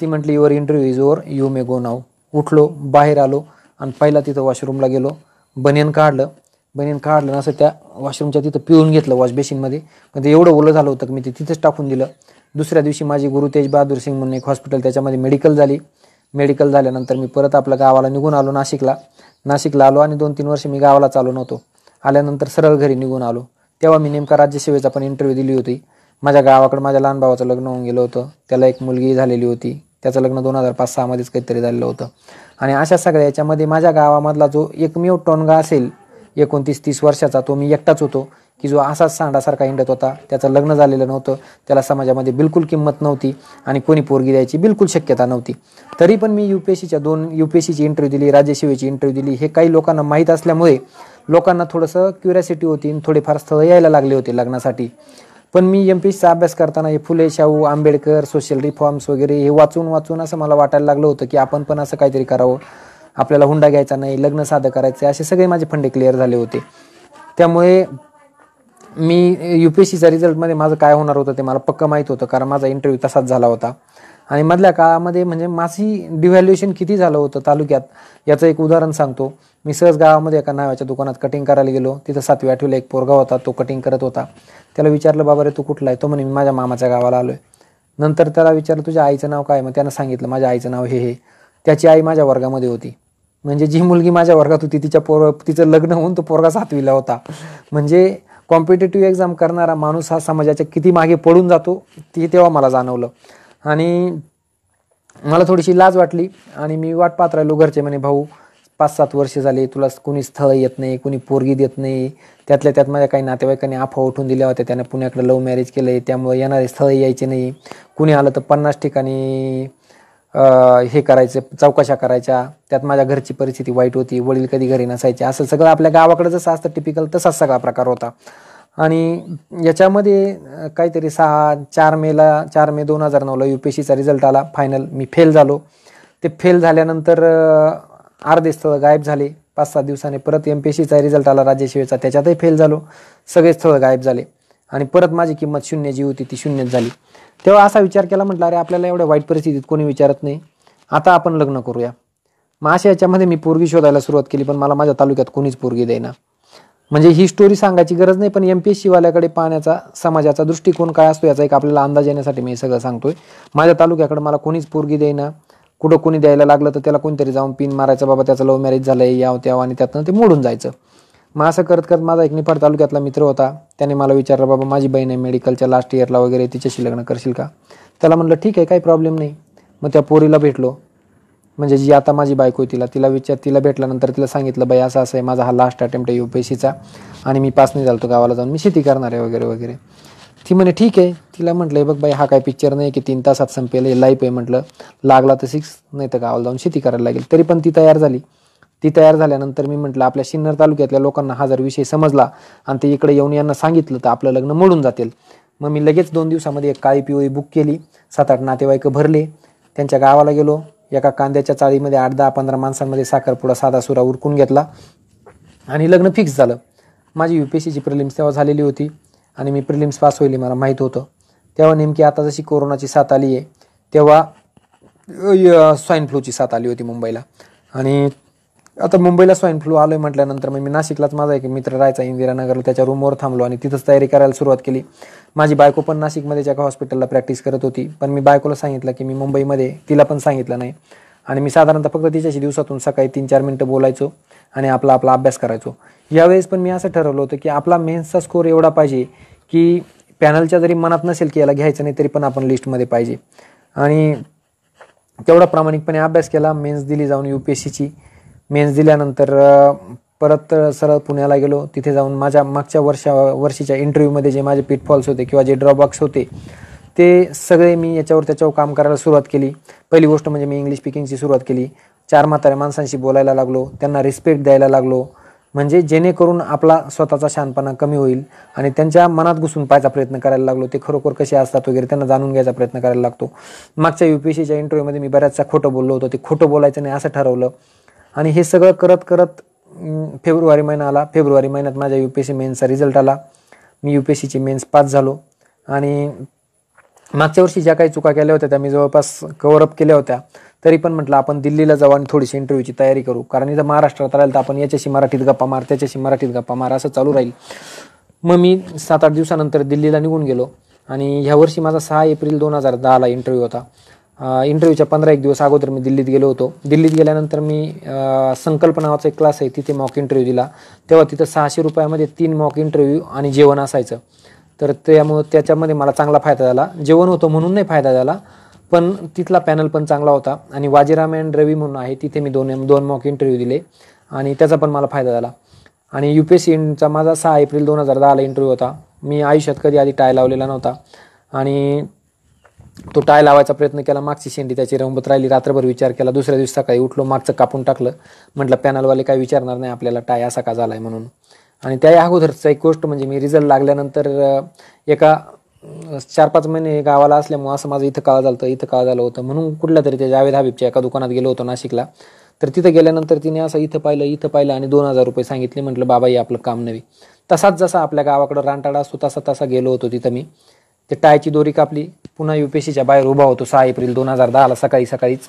ती म्हटली your interview is over you may go नाव उठलो बाहेर आलो आणि पहिला तिथं वॉशरूमला गेलो बनियन काढलं बनियन काढलं असं त्या वॉशरूमच्या तिथं पिऊन घेतलं वॉश पण ते एवढं ओलं झालं होतं की मी ते तिथंच टाकून दिलं दुसऱ्या दिवशी माझी गुरु तेज बहादूर सिंग म्हणून एक हॉस्पिटल त्याच्यामध्ये मेडिकल झाली मेडिकल झाल्यानंतर मी परत आपल्या गावाला निघून आलो नाशिकला नाशिकला आलो आणि दोन तीन वर्ष मी गावाला चालू नव्हतो आल्यानंतर सरळ घरी निघून आलो तेव्हा मी नेमका राज्यसेवेचा पण इंटरव्ह्यू दिली होती माझ्या गावाकडे माझ्या लहान भावाचं लग्न होऊन गेलं होतं त्याला एक मुलगी झालेली होती त्याचं लग्न दोन हजार पाच सहामध्येच काहीतरी झालेलं होतं आणि अशा सगळ्या याच्यामध्ये माझ्या गावामधला जो एकमेव टोनगा असेल एकोणतीस तीस वर्षाचा तो मी एकटाच होतो की जो असाच सांडासारखा इंडत होता त्याचं लग्न झालेलं नव्हतं त्याला समाजामध्ये बिलकुल किंमत नव्हती आणि कोणी पोरगी द्यायची बिलकुल शक्यता नव्हती तरी पण मी यू पी एस सीच्या दोन यू पी एस सीची इंटरव्ह्यू दिली राज्यसेवेची इंटरव्ह्यू दिली हे काही लोकांना माहीत असल्यामुळे लोकांना थोडंसं क्युरियासिटी होती थोडेफार स्थळ यायला लागले होते लग्नासाठी पण मी एम पी एसचा अभ्यास करताना हे फुले शाहू आंबेडकर सोशल रिफॉर्म्स वगैरे हे वाचून वाचून असं मला वाटायला लागलं होतं की आपण पण असं काहीतरी करावं आपल्याला हुंडा घ्यायचा नाही लग्न साधं करायचं असे सगळे माझे फंडे क्लिअर झाले होते त्यामुळे मी यू पी एस सीचा रिझल्टमध्ये माझं काय होणार होतं ते मला पक्कं माहीत होतं कारण माझा इंटरव्ह्यू तसाच झाला होता आणि मधल्या काळामध्ये म्हणजे माझी डिव्हॅल्युएशन किती झालं होतं तालुक्यात याचं एक उदाहरण सांगतो मी सहज गावामध्ये एका नावाच्या दुकानात कटिंग करायला गेलो तिथं सातवी आठवीला एक पोरगा होता तो कटिंग करत होता त्याला विचारलं बाबा रे तू कुठला आहे तो म्हणे मी माझ्या मामाच्या गावाला आलो नंतर त्याला विचारलं तुझ्या आईचं नाव काय मग त्यानं सांगितलं माझ्या आईचं नाव हे हे त्याची आई माझ्या वर्गामध्ये होती म्हणजे जी मुलगी माझ्या वर्गात होती तिच्या पोर तिचं लग्न होऊन तो पोरगा सातवीला होता म्हणजे कॉम्पिटेटिव्ह एक्झाम करणारा माणूस हा समाजाच्या किती मागे पडून जातो ते तेव्हा मला जाणवलं आणि मला थोडीशी लाज वाटली आणि मी वाट पाहत राहिलो घरचे म्हणे भाऊ पाच सात वर्ष झाले तुला कोणी स्थळ येत नाही कोणी पोरगी देत नाही त्यातल्या त्यात माझ्या काही नातेवाईकांनी आफा उठून दिल्या होत्या त्यांना पुण्याकडे लव्ह मॅरेज केलं आहे त्यामुळे येणारे स्थळ यायचे नाही कुणी आलं तर पन्नास ठिकाणी हे करायचं चौकशा करायच्या त्यात माझ्या घरची परिस्थिती वाईट होती वडील कधी घरी नसायचे असं सगळं आपल्या गावाकडे जसं असतं टिपिकल तसाच सगळा प्रकार होता आणि याच्यामध्ये काहीतरी सहा चार मेला चार मे दोन हजार नऊला यू पी एस सीचा रिझल्ट आला फायनल मी फेल झालो ते फेल झाल्यानंतर अर्धे स्थळ गायब झाले पाच सात दिवसाने परत एम पी एस सीचा रिझल्ट आला राज्यसेवेचा त्याच्यातही फेल झालो सगळे स्थळ गायब झाले आणि परत माझी किंमत शून्य जी होती ती शून्यच झाली तेव्हा असा विचार केला म्हटलं अरे आपल्याला एवढ्या वाईट परिस्थितीत कोणी विचारत नाही आता आपण लग्न करूया मग अशा याच्यामध्ये मी पोरगी शोधायला सुरुवात केली पण मला माझ्या तालुक्यात कोणीच पोरगी देईना म्हणजे ही स्टोरी सांगायची गरज नाही पण एम पी एस सीवाल्याकडे पाहण्याचा समाजाचा दृष्टिकोन काय असतो याचा एक आपल्याला अंदाज येण्यासाठी मी सगळं सांगतोय माझ्या तालुक्याकडे मला कोणीच पोरगी देईना कुठं कोणी द्यायला लागलं तर त्याला कोणीतरी जाऊन पिन मारायचं बाबा त्याचं लव्ह मॅरेज झालंय याव त्याव आणि त्यातनं ते मोडून जायचं मग असं करत करत माझा एक निफाड तालुक्यातला मित्र होता त्याने मला विचारलं बाबा माझी बहीण आहे मेडिकलच्या लास्ट इयरला वगैरे तिच्याशी लग्न करशील का त्याला म्हटलं ठीक आहे काही प्रॉब्लेम नाही मग त्या पोरीला भेटलो म्हणजे जी आता माझी बायको आहे तिला तिला विचार तिला भेटल्यानंतर तिला सांगितलं बाई असं असं आहे माझा हा लास्ट अटेम्प्ट आहे यू पी एस सीचा आणि मी पास नाही झालो गावाला जाऊन मी शेती करणार आहे वगैरे वगैरे ती म्हणे ठीक आहे तिला म्हटलं बघ बाई हा काय पिक्चर नाही की तीन तासात संपेल लाईफ आहे म्हटलं लागला तर सिक्स नाही तर गावाला जाऊन शेती करायला लागेल तरी पण ती तयार झाली ती तयार झाल्यानंतर मी म्हटलं आपल्या शिन्नर तालुक्यातल्या लोकांना हा जर विषय समजला आणि ते इकडे येऊन यांना सांगितलं तर आपलं लग्न मोडून जातील मग मी लगेच दोन दिवसामध्ये एक काळी पिवळी बुक केली सात आठ नातेवाईक भरले त्यांच्या गावाला गेलो एका कांद्याच्या चाळीमध्ये आठ दहा पंधरा माणसांमध्ये साखरपुडा साधा सुरा उरकून घेतला आणि लग्न फिक्स झालं माझी यू पी एस सीची प्रिलिम्स तेव्हा झालेली होती आणि मी प्रिलिम्स पास होईल मला माहीत होतं तेव्हा नेमकी आता जशी कोरोनाची साथ आली आहे तेव्हा स्वाईन फ्लूची साथ आली होती मुंबईला आणि आता मुंबईला स्वाईन फ्लू आलोय म्हटल्यानंतर मग मी नाशिकलाच माझा एक मित्र राहायचा इंदिरानगरला त्याच्या रूमवर थांबलो आणि तिथंच तयारी करायला सुरुवात केली माझी बायको पण नाशिकमध्ये एका हॉस्पिटलला प्रॅक्टिस करत होती पण मी बायकोला सांगितलं की मी मुंबईमध्ये तिला पण सांगितलं नाही आणि मी साधारणतः फक्त तिच्याशी दिवसातून सकाळी तीन चार मिनटं बोलायचो आणि आपला आपला अभ्यास करायचो यावेळेस पण मी असं ठरवलं होतं की आपला मेन्सचा स्कोर एवढा पाहिजे की पॅनलच्या जरी मनात नसेल की याला घ्यायचं नाही तरी पण आपण लिस्टमध्ये पाहिजे आणि तेवढा प्रामाणिकपणे अभ्यास केला मेन्स दिली जाऊन यू पी एस सीची मेन्स दिल्यानंतर परत सरळ पुण्याला गेलो तिथे जाऊन माझ्या मागच्या वर्षा वर्षीच्या इंटरव्ह्यूमध्ये जे माझे पिटफॉल्स होते किंवा जे ड्रॉबॉक्स होते ते सगळे मी याच्यावर त्याच्यावर काम करायला सुरुवात केली पहिली गोष्ट म्हणजे मी इंग्लिश स्पीकिंगची सुरुवात केली चार म्हाताऱ्या माणसांशी बोलायला लागलो त्यांना रिस्पेक्ट द्यायला लागलो म्हणजे जेणेकरून आपला स्वतःचा शानपणा कमी होईल आणि त्यांच्या मनात घुसून पाहायचा प्रयत्न करायला लागलो ते खरोखर कसे असतात वगैरे त्यांना जाणून घ्यायचा प्रयत्न करायला लागतो मागच्या यू पी एस सीच्या इंटरव्ह्यूमध्ये मी बऱ्याचशा खोटं बोललो होतो ते खोटं बोलायचं नाही असं ठरवलं आणि हे सगळं करत करत फेब्रुवारी महिना आला फेब्रुवारी महिन्यात माझ्या यू पी एस सी मेन्सचा रिझल्ट आला मी यू पी एस सीची मेन्स पास झालो आणि मागच्या वर्षी ज्या काही चुका केल्या होत्या त्या मी जवळपास अप केल्या होत्या तरी पण म्हटलं आपण दिल्लीला जाऊ आणि थोडीशी इंटरव्ह्यूची तयारी करू कारण इथं महाराष्ट्रात राहिलं तर आपण याच्याशी मराठीत गप्पा मार त्याच्याशी मराठीत गप्पा मार असं चालू राहील मग मी सात आठ दिवसानंतर दिल्लीला निघून गेलो आणि ह्या वर्षी माझा सहा एप्रिल दोन हजार दहाला इंटरव्ह्यू होता इंटरव्ह्यूच्या पंधरा एक दिवस अगोदर मी दिल्लीत गेलो होतो दिल्लीत गेल्यानंतर मी संकल्प नावाचा एक क्लास आहे तिथे मॉक इंटरव्ह्यू दिला तेव्हा तिथं सहाशे रुपयामध्ये तीन मॉक इंटरव्ह्यू आणि जेवण असायचं तर त्यामुळं त्याच्यामध्ये मला चांगला फायदा झाला जेवण होतं म्हणून नाही फायदा झाला पण तिथला पॅनल पण चांगला होता आणि वाजीराम अँड रवी म्हणून आहे तिथे मी दोन दोन मॉक इंटरव्ह्यू दिले आणि त्याचा पण मला फायदा झाला आणि यू पी एस सीचा माझा सहा एप्रिल दोन हजार दहाला इंटरव्ह्यू होता मी आयुष्यात कधी आधी टाय लावलेला नव्हता आणि तो टाय लावायचा प्रयत्न केला मागची शेंडी त्याची रंबत राहिली रात्रभर विचार केला दुसऱ्या दिवशी सकाळी उठलो मागचं कापून टाकलं म्हटलं पॅनलवाले काय विचारणार नाही आपल्याला टाय असा का झालाय म्हणून आणि त्या अगोदरचा एक गोष्ट म्हणजे मी रिझल्ट लागल्यानंतर एका चार पाच महिने गावाला असल्यामुळं असं माझं इथं काळ झालं इथं काळ झालं होतं म्हणून कुठल्या तरी त्या जावेद हबीबच्या एका दुकानात गेलो होतो नाशिकला तर तिथं गेल्यानंतर तिने असं इथं पाहिलं इथं पाहिलं आणि दोन हजार रुपये सांगितले म्हटलं बाबा हे आपलं काम नवी तसाच जसा आपल्या गावाकडं रानटाडा असतो तसा तसा गेलो होतो तिथं मी ते टायची दोरी कापली पुन्हा यू पी एस सीच्या बाहेर उभा होतो सहा एप्रिल दोन हजार दहाला सकाळी सकाळीच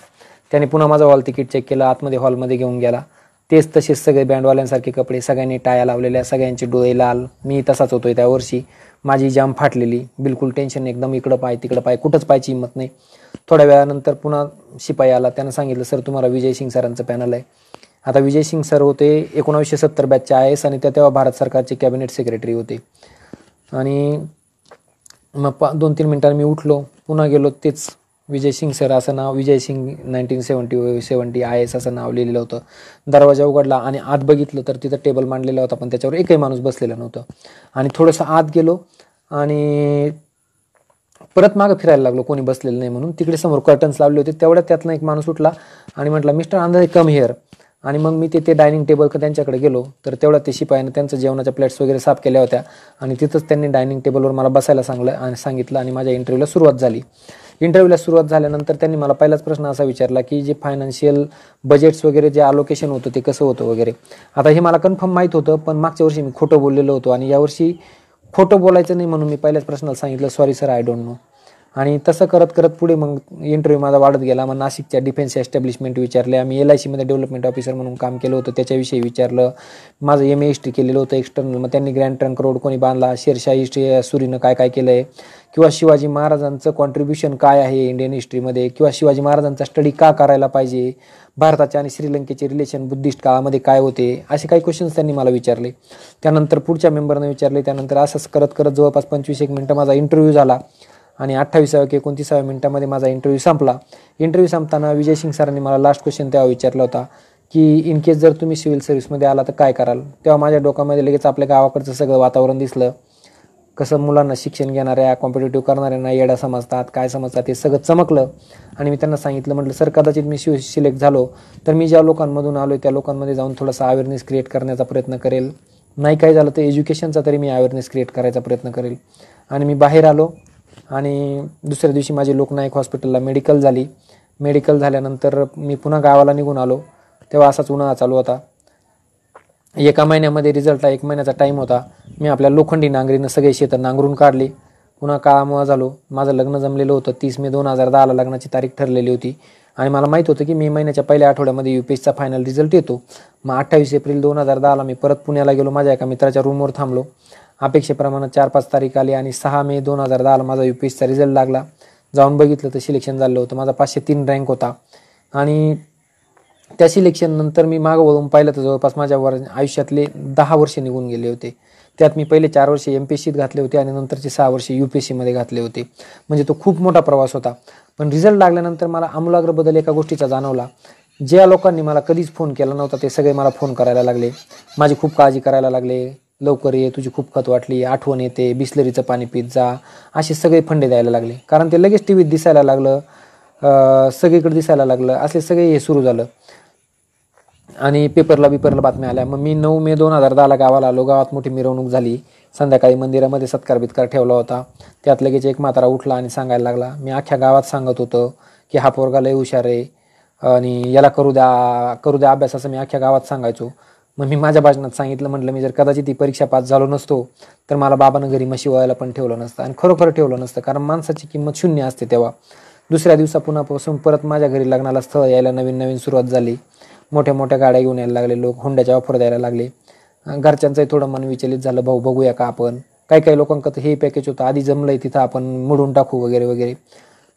त्याने पुन्हा माझा हॉल तिकीट चेक केलं आतमध्ये हॉलमध्ये घेऊन गेला तेच तसेच सगळे बँडवाल्यांसारखे कपडे सगळ्यांनी टाया लावलेल्या सगळ्यांचे डोळे लाल मी तसाच होतोय त्या वर्षी माझी जाम फाटलेली बिलकुल टेन्शन एकदम इकडं पाय तिकडं पाय कुठंच पायची हिंमत नाही थोड्या वेळानंतर पुन्हा शिपाई आला त्यानं सांगितलं सर तुम्हाला विजय सिंग सरांचं पॅनल आहे आता विजय सिंग सर होते एकोणावीसशे सत्तर बॅचचे आय एस आणि त्या तेव्हा भारत सरकारचे कॅबिनेट सेक्रेटरी होते आणि मग पा दोन तीन मिनटांनी मी उठलो पुन्हा गेलो तेच विजय सिंग सर असं नाव Vijay Singh nineteen seventy seventy I S असं नाव लिहिलेलं होतं दरवाजा उघडला आणि आत बघितलं तर तिथं टेबल मांडलेला होता पण त्याच्यावर एकही माणूस बसलेला नव्हतं आणि थोडंसं आत गेलो आणि परत मागं फिरायला लागलो कोणी बसलेलं नाही म्हणून तिकडे समोर कर्टन्स लावले होते तेवढ्या त्यातनं एक माणूस उठला आणि म्हटला मिस्टर आंधा कम हिअर आणि मग मी तिथे डायनिंग टेबल त्यांच्याकडे गेलो तर तेवढ्या ते शिपायाने त्यांचं जेवणाच्या प्लेट्स वगैरे साफ केल्या होत्या आणि तिथंच त्यांनी डायनिंग टेबलवर मला बसायला सांगलं आणि सांगितलं आणि माझ्या इंटरव्ह्यूला सुरुवात झाली इंटरव्ह्यूला सुरुवात झाल्यानंतर त्यांनी मला पहिलाच प्रश्न असा विचारला की जे फायनान्शियल बजेट्स वगैरे जे अलोकेशन होतं ते कसं होतं वगैरे आता हे मला कन्फर्म माहीत होतं पण मागच्या वर्षी मी खोटं बोललेलो होतो आणि यावर्षी खोटं बोलायचं नाही म्हणून मी पहिल्याच प्रश्नाला सांगितलं sorry sir I don't know आणि तसं करत करत पुढे मग इंटरव्ह्यू माझा वाढत गेला मग नाशिकच्या डिफेन्स एस्टॅब्लिशमेंट विचारले आम्ही एल आय सीमध्ये डेव्हलपमेंट ऑफिसर म्हणून काम केलं होतं त्याच्याविषयी विचारलं माझं एम ए टी केलेलं होतं एक्सटर्नल मग त्यांनी ग्रँड ट्रंक रोड कोणी बांधला शेरशाही हिस्ट्री सुरीनं काय काय केलं आहे किंवा शिवाजी महाराजांचं कॉन्ट्रीब्युशन काय आहे इंडियन हिस्ट्रीमध्ये किंवा शिवाजी महाराजांचा स्टडी का करायला पाहिजे भारताच्या आणि श्रीलंकेचे रिलेशन बुद्धिस्ट काळामध्ये काय होते असे काही क्वेश्चन्स त्यांनी मला विचारले त्यानंतर पुढच्या मेंबरनं विचारले त्यानंतर असंच करत करत जवळपास पंचवीस एक मिनटं माझा इंटरव्ह्यू झाला आणि अठ्ठावीसाव्या की एकोणतीसाव्या मिनिटामध्ये माझा इंटरव्ह्यू संपला इंटरव्ह्यू संपताना विजय सिंग सरांनी मला लास्ट क्वेश्चन तेव्हा विचारला होता की इन केस जर तुम्ही सिव्हिल सर्व्हिसमध्ये आला तर काय कराल तेव्हा माझ्या डोक्यामध्ये लगेच आपल्या गावाकडचं सगळं वातावरण दिसलं कसं मुलांना शिक्षण घेणाऱ्या कॉम्पिटेटिव्ह करणाऱ्यांना येडा समजतात काय समजतात हे सगळं चमकलं आणि मी त्यांना सांगितलं म्हटलं सर कदाचित मी शिव सिलेक्ट झालो तर मी ज्या लोकांमधून आलो त्या लोकांमध्ये जाऊन थोडासा अवेअरनेस क्रिएट करण्याचा प्रयत्न करेल नाही काय झालं तर एज्युकेशनचा तरी मी अवेअरनेस क्रिएट करायचा प्रयत्न करेल आणि मी बाहेर आलो आणि दुसऱ्या दिवशी माझी लोकनायक हॉस्पिटलला मेडिकल झाली मेडिकल झाल्यानंतर मी पुन्हा गावाला निघून आलो तेव्हा असाच उन्हाळा चालू होता एका महिन्यामध्ये रिझल्टला एक महिन्याचा टाईम होता मी आपल्या लोखंडी नांगरीनं सगळे शेतं नांगरून काढली पुन्हा काळामुळे झालो माझं लग्न जमलेलं होतं तीस मे दोन हजार दहाला लग्नाची तारीख ठरलेली होती आणि मला माहीत होतं की मे महिन्याच्या पहिल्या आठवड्यामध्ये यू पी एसचा फायनल रिझल्ट येतो मग अठ्ठावीस एप्रिल दोन हजार दहाला मी परत पुण्याला गेलो माझ्या एका मित्राच्या रूमवर थांबलो अपेक्षेप्रमाणे चार पाच तारीख आली आणि सहा मे दोन हजार दहाला माझा यू पी एसचा रिझल्ट लागला जाऊन बघितलं तर सिलेक्शन झालं होतं माझा पाचशे तीन रँक होता आणि त्या सिलेक्शन नंतर मी मागं वळून पाहिलं तर जवळपास माझ्या वर आयुष्यातले दहा वर्षे निघून गेले होते त्यात मी पहिले चार वर्षे एम पी एस सीत घातले होते आणि नंतरचे सहा वर्षे यू पी एस सीमध्ये घातले होते म्हणजे तो खूप मोठा प्रवास होता पण रिझल्ट लागल्यानंतर मला आमूलाग्र बदल एका गोष्टीचा जाणवला ज्या लोकांनी मला कधीच फोन केला नव्हता ते सगळे मला फोन करायला लागले माझी खूप काळजी करायला लागले लवकर ये तुझी खूप खत वाटली आठवण येते बिस्लरीचं पाणी पित जा असे सगळे फंडे द्यायला लागले कारण ते लगेच टी व्हीत दिसायला लागलं सगळीकडे दिसायला लागलं असे सगळे हे सुरू झालं आणि पेपरला बिपरला बातम्या आल्या मग मी नऊ मे दोन हजार दहाला गावाला आलो गावात मोठी मिरवणूक झाली संध्याकाळी मंदिरामध्ये सत्कार बित्कार ठेवला होता त्यात लगेच एक म्हातारा उठला आणि सांगायला लागला मी अख्ख्या गावात सांगत होतं की हा पोरगा लय हुशार आहे आणि याला करू द्या करू द्या अभ्यास असं मी अख्ख्या गावात सांगायचो मग मी माझ्या भाषणात सांगितलं म्हटलं मी जर कदाचित ती परीक्षा पास झालो नसतो तर मला बाबानं घरी मशी व्हायला पण ठेवलं नसतं आणि खरोखर ठेवलं नसतं कारण माणसाची किंमत शून्य असते तेव्हा दुसऱ्या दिवसा पुन्हापासून परत माझ्या घरी लग्नाला स्थळ यायला नवीन नवीन सुरुवात झाली मोठ्या मोठ्या गाड्या घेऊन यायला लागले लोक होंड्याच्या ऑफर द्यायला लागले घरच्यांचंही थोडं मन विचलित झालं भाऊ बघूया का आपण काही काही लोकांकडं हे पॅकेज होतं आधी जमलंय तिथं आपण मोडून टाकू वगैरे वगैरे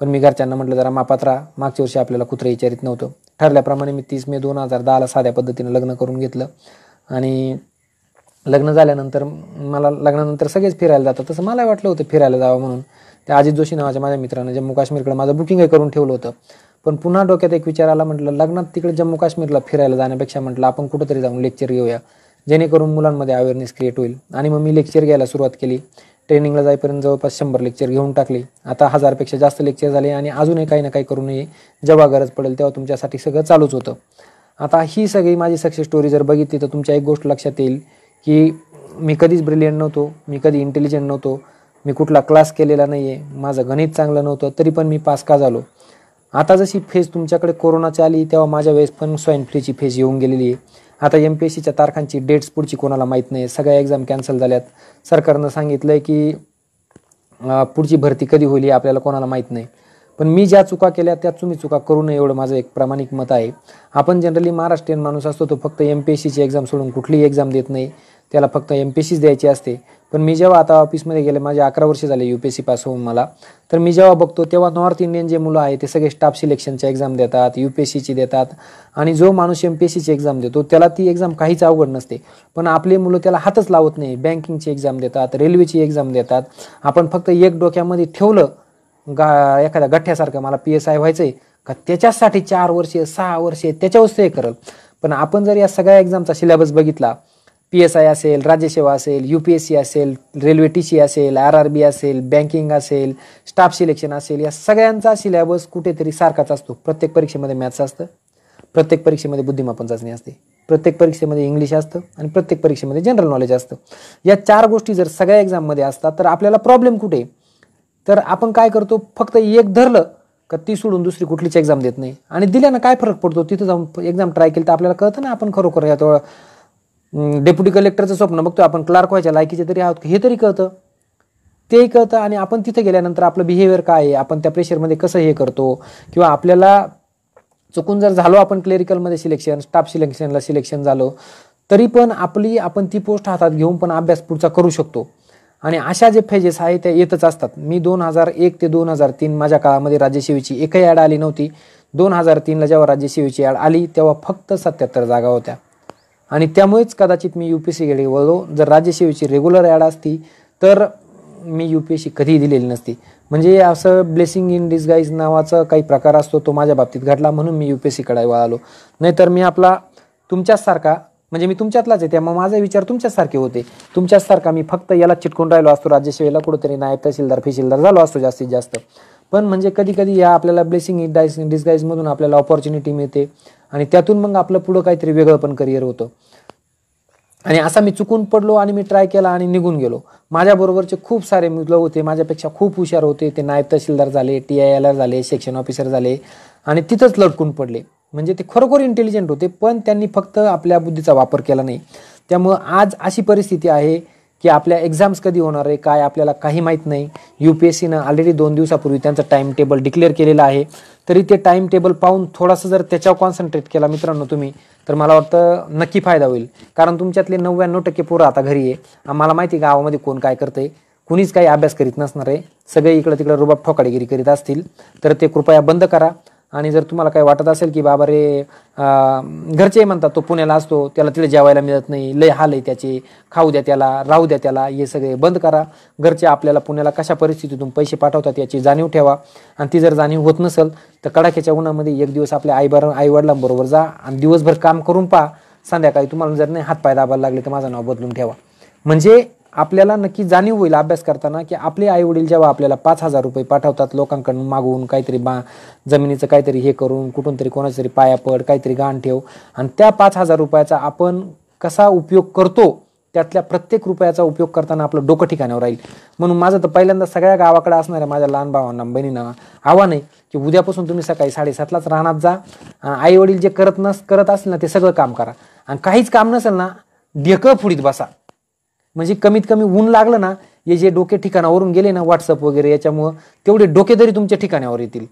पण मी घरच्यांना म्हटलं जरा मापात राहा मागच्या वर्षी आपल्याला कुत्रे विचारित नव्हतं ठरल्याप्रमाणे मी तीस मे दोन हजार दहाला साध्या पद्धतीनं लग्न करून घेतलं आणि लग्न झाल्यानंतर मला लग्नानंतर सगळेच फिरायला जातात तसं मला वाटलं होतं फिरायला जावं म्हणून त्या अजित जोशी नावाच्या माझ्या मित्रानं जम्मू काश्मीरकडे माझं बुकिंगही करून ठेवलं होतं पण पुन्हा डोक्यात एक विचार आला म्हटलं लग्नात तिकडे जम्मू काश्मीरला फिरायला जाण्यापेक्षा म्हटलं आपण कुठंतरी जाऊन लेक्चर घेऊया जेणेकरून मुलांमध्ये अवेअरनेस क्रिएट होईल आणि मग मी लेक्चर घ्यायला सुरुवात केली ट्रेनिंगला जाईपर्यंत जवळपास शंभर लेक्चर घेऊन टाकले आता हजारपेक्षा जास्त लेक्चर झाले आणि अजूनही काही ना काही करू नये जेव्हा गरज पडेल तेव्हा तुमच्यासाठी सगळं चालूच होतं आता ही सगळी माझी सक्सेस स्टोरी जर बघितली तर तुमच्या एक गोष्ट लक्षात येईल की मी कधीच ब्रिलियंट नव्हतो मी कधी इंटेलिजंट नव्हतो मी कुठला क्लास केलेला नाही आहे माझं गणित चांगलं नव्हतं तरी पण मी पास का झालो आता जशी फेज तुमच्याकडे कोरोनाची आली तेव्हा माझ्या वेळेस पण स्वाईन फ्लूची फेज येऊन गेलेली आहे आता एम पी एस सीच्या तारखांची डेट्स पुढची कोणाला माहीत नाही सगळ्या एक्झाम कॅन्सल झाल्यात सरकारनं सांगितलं आहे की पुढची भरती कधी होईल आपल्याला कोणाला माहीत नाही पण मी ज्या चुका केल्या त्या तुम्ही चुका करू नये एवढं माझं एक प्रामाणिक मत आहे आपण जनरली महाराष्ट्रीयन माणूस असतो तो फक्त एम पी एस सीची एक्झाम सोडून कुठलीही एक्झाम देत नाही त्याला फक्त एम पी सीच द्यायची असते पण मी जेव्हा आता ऑफिसमध्ये गेले माझे अकरा वर्ष झाले यू पी सी पास होऊन मला तर मी जेव्हा बघतो तेव्हा नॉर्थ इंडियन जे मुलं आहे ते सगळे स्टाफ सिलेक्शनच्या एक्झाम देतात यू पी एस सीची देतात आणि जो माणूस एम पी एस सीची एक्झाम देतो त्याला ती एक्झाम काहीच अवघड नसते पण आपले मुलं त्याला हातच लावत नाही बँकिंगची एक्झाम देतात रेल्वेची एक्झाम देतात आपण फक्त एक डोक्यामध्ये ठेवलं गा एखाद्या गठ्ठ्यासारखं मला पी एस आय व्हायचं आहे का त्याच्यासाठी चार वर्षे सहा वर्षे त्याच्यावरच हे करल पण आपण जर या सगळ्या एक्झामचा सिलेबस बघितला पी एस आय असेल राज्यसेवा असेल यू पी एस सी असेल रेल्वे टी सी असेल आर आर बी असेल बँकिंग असेल स्टाफ सिलेक्शन असेल या सगळ्यांचा सिलेबस कुठेतरी सारखाच असतो प्रत्येक परीक्षेमध्ये मॅथ्स असतं प्रत्येक परीक्षेमध्ये बुद्धिमापन चाचणी असते प्रत्येक परीक्षेमध्ये इंग्लिश असतं आणि प्रत्येक परीक्षेमध्ये जनरल नॉलेज असतं या चार गोष्टी जर सगळ्या एक्झाममध्ये असतात तर आपल्याला प्रॉब्लेम कुठे तर आपण काय करतो फक्त एक धरलं का ती सोडून दुसरी कुठलीच एक्झाम देत नाही आणि दिल्यानं काय फरक पडतो तिथं जाऊन एक्झाम ट्राय केली तर आपल्याला कळतं ना आपण खरोखर या तो डेप्युटी कलेक्टरचं स्वप्न बघतो आपण क्लार्क व्हायच्या लायकीचे तरी आहोत हे तरी कळतं तेही कळतं आणि आपण तिथे गेल्यानंतर आपलं बिहेवियर काय आहे आपण त्या प्रेशरमध्ये कसं हे करतो किंवा आपल्याला चुकून जर झालो आपण क्लेरिकलमध्ये सिलेक्शन स्टाफ सिलेक्शनला सिलेक्शन झालं तरी पण आपली आपण ती पोस्ट हातात घेऊन पण अभ्यास पुढचा करू शकतो आणि अशा जे फेजेस आहे त्या येतच असतात मी दोन हजार एक ते दोन हजार तीन माझ्या काळामध्ये राज्यसेवेची एकही ॲड आली नव्हती दोन हजार तीनला जेव्हा राज्यसेवेची ॲड आली तेव्हा फक्त सत्याहत्तर जागा होत्या आणि त्यामुळेच कदाचित मी यू पी एस सीकडे वळलो जर राज्यसेवेची रेग्युलर ॲड असती तर मी यू पी एस सी कधीही दिलेली नसती म्हणजे असं ब्लेसिंग इन डिस्गाईज नावाचा काही प्रकार असतो तो माझ्या बाबतीत घडला म्हणून मी यू पी एस सीकडे वळालो नाहीतर मी आपला तुमच्याचसारखा म्हणजे मी तुमच्यातलाच आहे त्यामुळे माझा विचार तुमच्यासारखे होते तुमच्यासारखा मी फक्त याला चिटकून राहिलो असतो राज्यसेवेला कुठेतरी नायब तहसीलदार फिशीलदार झालो असतो जास्तीत जास्त पण म्हणजे कधी कधी या आपल्याला ब्लेसिंग इन डिस्गाईजमधून आपल्याला ऑपॉर्च्युनिटी मिळते आणि त्यातून मग आपलं पुढं काहीतरी वेगळं पण करिअर होतं आणि असा मी चुकून पडलो आणि मी ट्राय केला आणि निघून गेलो माझ्याबरोबरचे खूप सारे मुलं होते माझ्यापेक्षा खूप हुशार होते ते नायब तहसीलदार झाले टी आय आर झाले सेक्शन ऑफिसर झाले आणि तिथंच लटकून पडले म्हणजे ते खरोखर इंटेलिजंट होते पण त्यांनी फक्त आपल्या बुद्धीचा वापर केला नाही त्यामुळं आज अशी परिस्थिती आहे की आपल्या एक्झाम्स कधी होणार आहे काय आपल्याला काही माहीत नाही यू पी एस सीनं ऑलरेडी दोन दिवसापूर्वी त्यांचं टाईम टेबल डिक्लेअर केलेलं आहे तरी ते टाईम टेबल पाहून थोडासा जर त्याच्यावर कॉन्सन्ट्रेट केला मित्रांनो तुम्ही तर मला वाटतं नक्की फायदा होईल कारण तुमच्यातले नव्याण्णव टक्के पोरं आता घरी आहे आम्हाला माहिती गावामध्ये कोण काय करतं आहे कुणीच काही अभ्यास करीत नसणार आहे सगळे इकडं तिकडं रुबाब ठोकाडेगिरी करीत असतील तर ते कृपया बंद करा आणि जर तुम्हाला काय वाटत असेल की बाबा रे घरचे म्हणतात तो पुण्याला असतो त्याला तिथे जेवायला मिळत नाही लय हा लय त्याचे खाऊ द्या त्याला राहू द्या त्याला हे सगळे बंद करा घरचे आपल्याला पुण्याला कशा परिस्थितीतून पैसे पाठवतात याची जाणीव ठेवा आणि ती जर जाणीव होत नसेल तर कडाक्याच्या उन्हामध्ये एक दिवस आपल्या आईबार आईवडिलांबरोबर जा आणि दिवसभर काम करून पहा संध्याकाळी तुम्हाला जर नाही हातपाय दाबायला लागले तर माझं नाव बदलून ठेवा म्हणजे आपल्याला नक्की जाणीव होईल अभ्यास करताना की आपले आई वडील जेव्हा आपल्याला पाच हजार रुपये पाठवतात लोकांकडून मागवून काहीतरी बा जमिनीचं काहीतरी हे करून कुठून तरी कोणाचं तरी पाया काहीतरी गाण ठेव आणि त्या पाच हजार रुपयाचा आपण कसा उपयोग करतो त्यातल्या प्रत्येक रुपयाचा उपयोग करताना आपलं डोकं ठिकाणावर राहील म्हणून माझं तर पहिल्यांदा सगळ्या गावाकडे असणाऱ्या माझ्या लहान भावांना बहिणींना आव्हान आहे की उद्यापासून तुम्ही सकाळी साडेसातलाच राहणार जा आई वडील जे करत नस करत असेल ना ते सगळं काम करा आणि काहीच काम नसेल ना ढेकं फुडीत बसा म्हणजे कमीत कमी ऊन लागलं ना हे जे डोके ठिकाणावरून गेले ना व्हॉट्सअप वगैरे याच्यामुळं तेवढे डोके तुमच्या ठिकाणावर येतील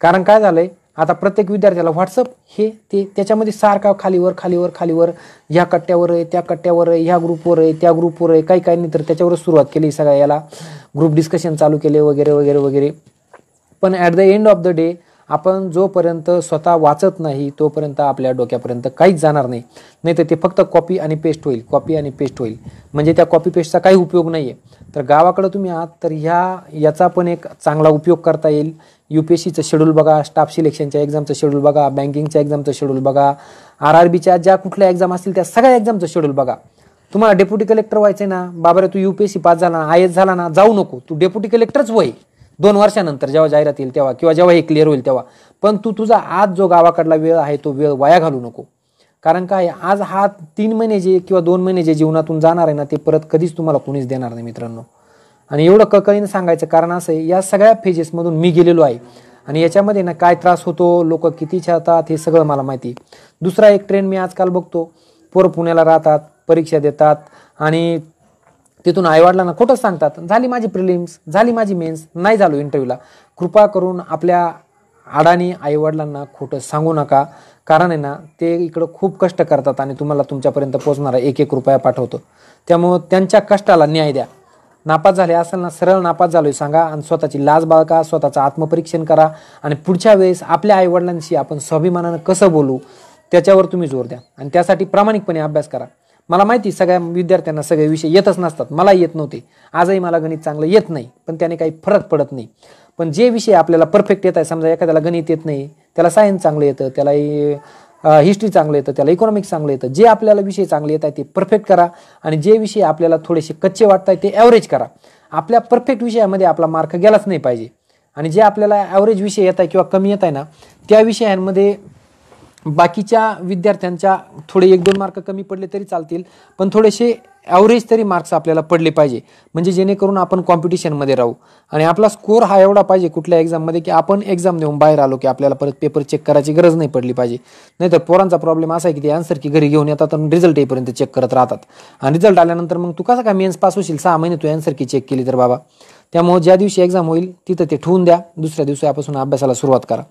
कारण काय झालंय आता प्रत्येक विद्यार्थ्याला व्हॉट्सअप हे ते त्याच्यामध्ये सारखा खालीवर खालीवर खालीवर ह्या कट्ट्यावर आहे त्या कट्ट्यावर आहे ह्या ग्रुपवर आहे त्या ग्रुपवर आहे काही काही नाही तर त्याच्यावरच सुरुवात केली सगळ्या याला ग्रुप डिस्कशन चालू केले वगैरे वगैरे वगैरे पण at the end of the day आपण जोपर्यंत स्वतः वाचत नाही तोपर्यंत आपल्या डोक्यापर्यंत काहीच जाणार नाही नाही तर ते फक्त कॉपी आणि पेस्ट होईल कॉपी आणि पेस्ट होईल म्हणजे त्या कॉपी पेस्टचा काही उपयोग नाही आहे तर गावाकडं तुम्ही आहात तर ह्या याचा पण एक चांगला उपयोग करता येईल यू पी एस सीचं शेड्यूल बघा स्टाफ सिलेक्शनच्या एक्झामचं शेड्यूल बघा बँकिंगच्या एक्झामचं शेड्यूल बघा आर आर बीच्या ज्या कुठल्या एक्झाम असतील त्या सगळ्या एक्झामचं शेड्यूल बघा तुम्हाला डेप्युटी कलेक्टर व्हायचं ना बाबा रे तू U P S C pass झाला ना आय एस झाला ना जाऊ नको तू डेप्युटी कलेक्टरच व्हाय दोन वर्षानंतर जेव्हा जाहिरात येईल तेव्हा किंवा जेव्हा हे क्लिअर होईल तेव्हा पण तू तुझा आज जो गावाकडला वेळ आहे तो वेळ वाया घालू नको कारण काय आज हा तीन महिने जे किंवा दोन महिने जे जीवनातून जाणार आहे ना ते परत कधीच तुम्हाला कुणीच देणार नाही मित्रांनो आणि एवढं ककळीनं सांगायचं कारण असं आहे या सगळ्या फेजेसमधून मी गेलेलो आहे आणि याच्यामध्ये ना काय त्रास होतो लोक किती छातात हे सगळं मला माहिती दुसरा एक ट्रेंड मी आजकाल बघतो पोर पुण्याला राहतात परीक्षा देतात आणि तिथून आईवडिलांना खोटंच सांगतात झाली माझी प्रिलिम्स झाली माझी मेन्स नाही झालो इंटरव्ह्यूला कृपा करून आपल्या आडानी आईवडिलांना खोटं सांगू नका कारण आहे ना ते इकडं खूप कष्ट करतात आणि तुम्हाला तुमच्यापर्यंत पोहोचणारा एक एक रुपया पाठवतो त्यामुळं त्यांच्या कष्टाला न्याय द्या नापास झाले असेल ना सरळ नापास झालोय सांगा आणि स्वतःची लाज बाळका स्वतःचं आत्मपरीक्षण करा आणि पुढच्या वेळेस आपल्या आईवडिलांशी आपण स्वाभिमानानं कसं बोलू त्याच्यावर तुम्ही जोर द्या आणि त्यासाठी प्रामाणिकपणे अभ्यास करा मला माहिती सगळ्या विद्यार्थ्यांना सगळे विषय येतच नसतात मला येत नव्हते आजही मला गणित चांगलं येत नाही पण त्याने काही फरक पडत नाही पण जे विषय आपल्याला परफेक्ट येत आहे समजा एखाद्याला गणित येत नाही त्याला सायन्स चांगलं येतं त्याला हिस्ट्री चांगलं येतं त्याला इकॉनॉमिक्स चांगलं येतं जे आपल्याला विषय चांगले येत आहे ते परफेक्ट करा आणि जे विषय आपल्याला थोडेसे कच्चे वाटत आहे ते ॲव्हरेज करा आपल्या परफेक्ट विषयामध्ये आपला मार्क गेलाच नाही पाहिजे आणि जे आपल्याला ॲव्हरेज विषय येत आहे किंवा कमी येत आहे ना त्या विषयांमध्ये बाकीच्या विद्यार्थ्यांच्या थोडे एक दोन मार्क कमी पडले तरी चालतील पण थोडेसे ॲव्हरेज तरी मार्क्स आपल्याला पडले पाहिजे म्हणजे जेणेकरून आपण कॉम्पिटिशनमध्ये राहू आणि आपला स्कोर हा एवढा पाहिजे कुठल्या एक्झाममध्ये की आपण एक्झाम देऊन बाहेर आलो की आपल्याला परत पेपर चेक करायची गरज नाही पडली पाहिजे नाहीतर पोरांचा प्रॉब्लेम असा आहे की ते आन्सर की घरी घेऊन येतात आणि रिझल्ट येईपर्यंत चेक करत राहतात आणि रिझल्ट आल्यानंतर मग तू कसा काय मेन्स पास होशील सहा महिने तू आन्सर की चेक केली तर बाबा त्यामुळे ज्या दिवशी एक्झाम होईल तिथं ते ठेवून द्या दुसऱ्या दिवसापासून अभ्यासाला सुरुवात करा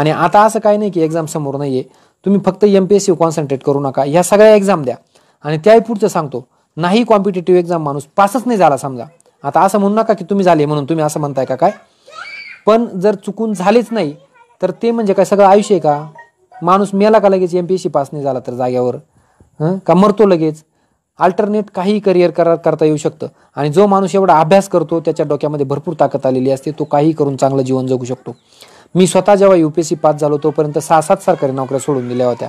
आणि आता असं काही नाही की एक्झाम समोर नाही आहे तुम्ही फक्त M P S C concentrate करू नका ह्या सगळ्या एक्झाम द्या आणि त्याही पुढचं सांगतो नाही कॉम्पिटेटिव्ह एक्झाम माणूस पासच नाही झाला समजा आता असं म्हणू नका की तुम्ही झाले म्हणून तुम्ही असं म्हणताय का काय पण जर चुकून झालेच नाही तर ते म्हणजे काय सगळं आयुष्य आहे का माणूस मेला का लगेच M P S C pass नाही झाला तर जाग्यावर हं का मरतो लगेच अल्टरनेट काही करिअर करा करता येऊ शकतं आणि जो माणूस एवढा अभ्यास करतो त्याच्या डोक्यामध्ये भरपूर ताकद आलेली असते तो काही करून चांगलं जीवन जगू शकतो मी स्वतः जेव्हा यू पी सी पास झालो तोपर्यंत सहा सात सरकारी नोकऱ्या सोडून दिल्या होत्या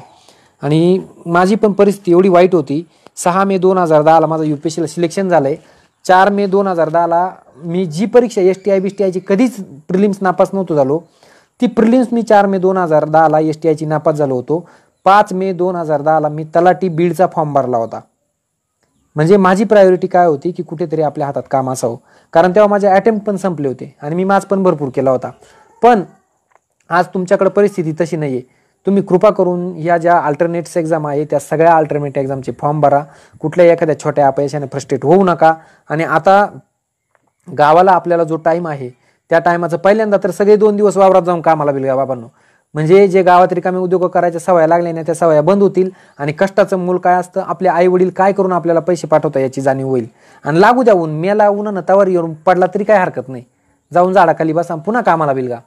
आणि माझी पण परिस्थिती एवढी वाईट होती सहा मे दोन हजार दहाला माझं यू पी एस सीला सिलेक्शन झालं आहे चार मे दोन हजार दहाला मी जी परीक्षा S T I B T आयची कधीच प्रिलिम्स नापास नव्हतो झालो ती प्रिलिम्स मी चार मे दोन हजार दहाला एस टी आयची नापास झालो होतो पाच मे दोन हजार दहाला मी तलाटी बीडचा e फॉर्म भरला होता म्हणजे माझी प्रायोरिटी काय होती की कुठेतरी आपल्या हातात काम असावं कारण तेव्हा माझे अटेम्प्ट पण संपले होते आणि मी माझ पण भरपूर केला होता पण आज तुमच्याकडे परिस्थिती तशी नाही आहे तुम्ही कृपा करून या ज्या अल्टरनेट्स एक्झाम आहे त्या सगळ्या अल्टरनेट एक्झामचे फॉर्म भरा कुठल्याही एखाद्या छोट्या अपयशाने फ्रस्ट्रेट होऊ नका आणि आता गावाला आपल्याला जो टाईम आहे त्या टायमाचं पहिल्यांदा तर सगळे दोन दिवस वावरात जाऊन कामाला बिलगा बाबांनो म्हणजे जे गावात रिकामे उद्योग करायच्या सवया लागल्या ना त्या सवया बंद होतील आणि कष्टाचं मूल काय असतं आपले आई वडील काय करून आपल्याला पैसे पाठवता याची जाणीव होईल आणि लागू द्या ऊन मेला ऊन तवर येऊन पडला तरी काय हरकत नाही जाऊन झाडाखाली बसा पुन्हा कामाला बिलगा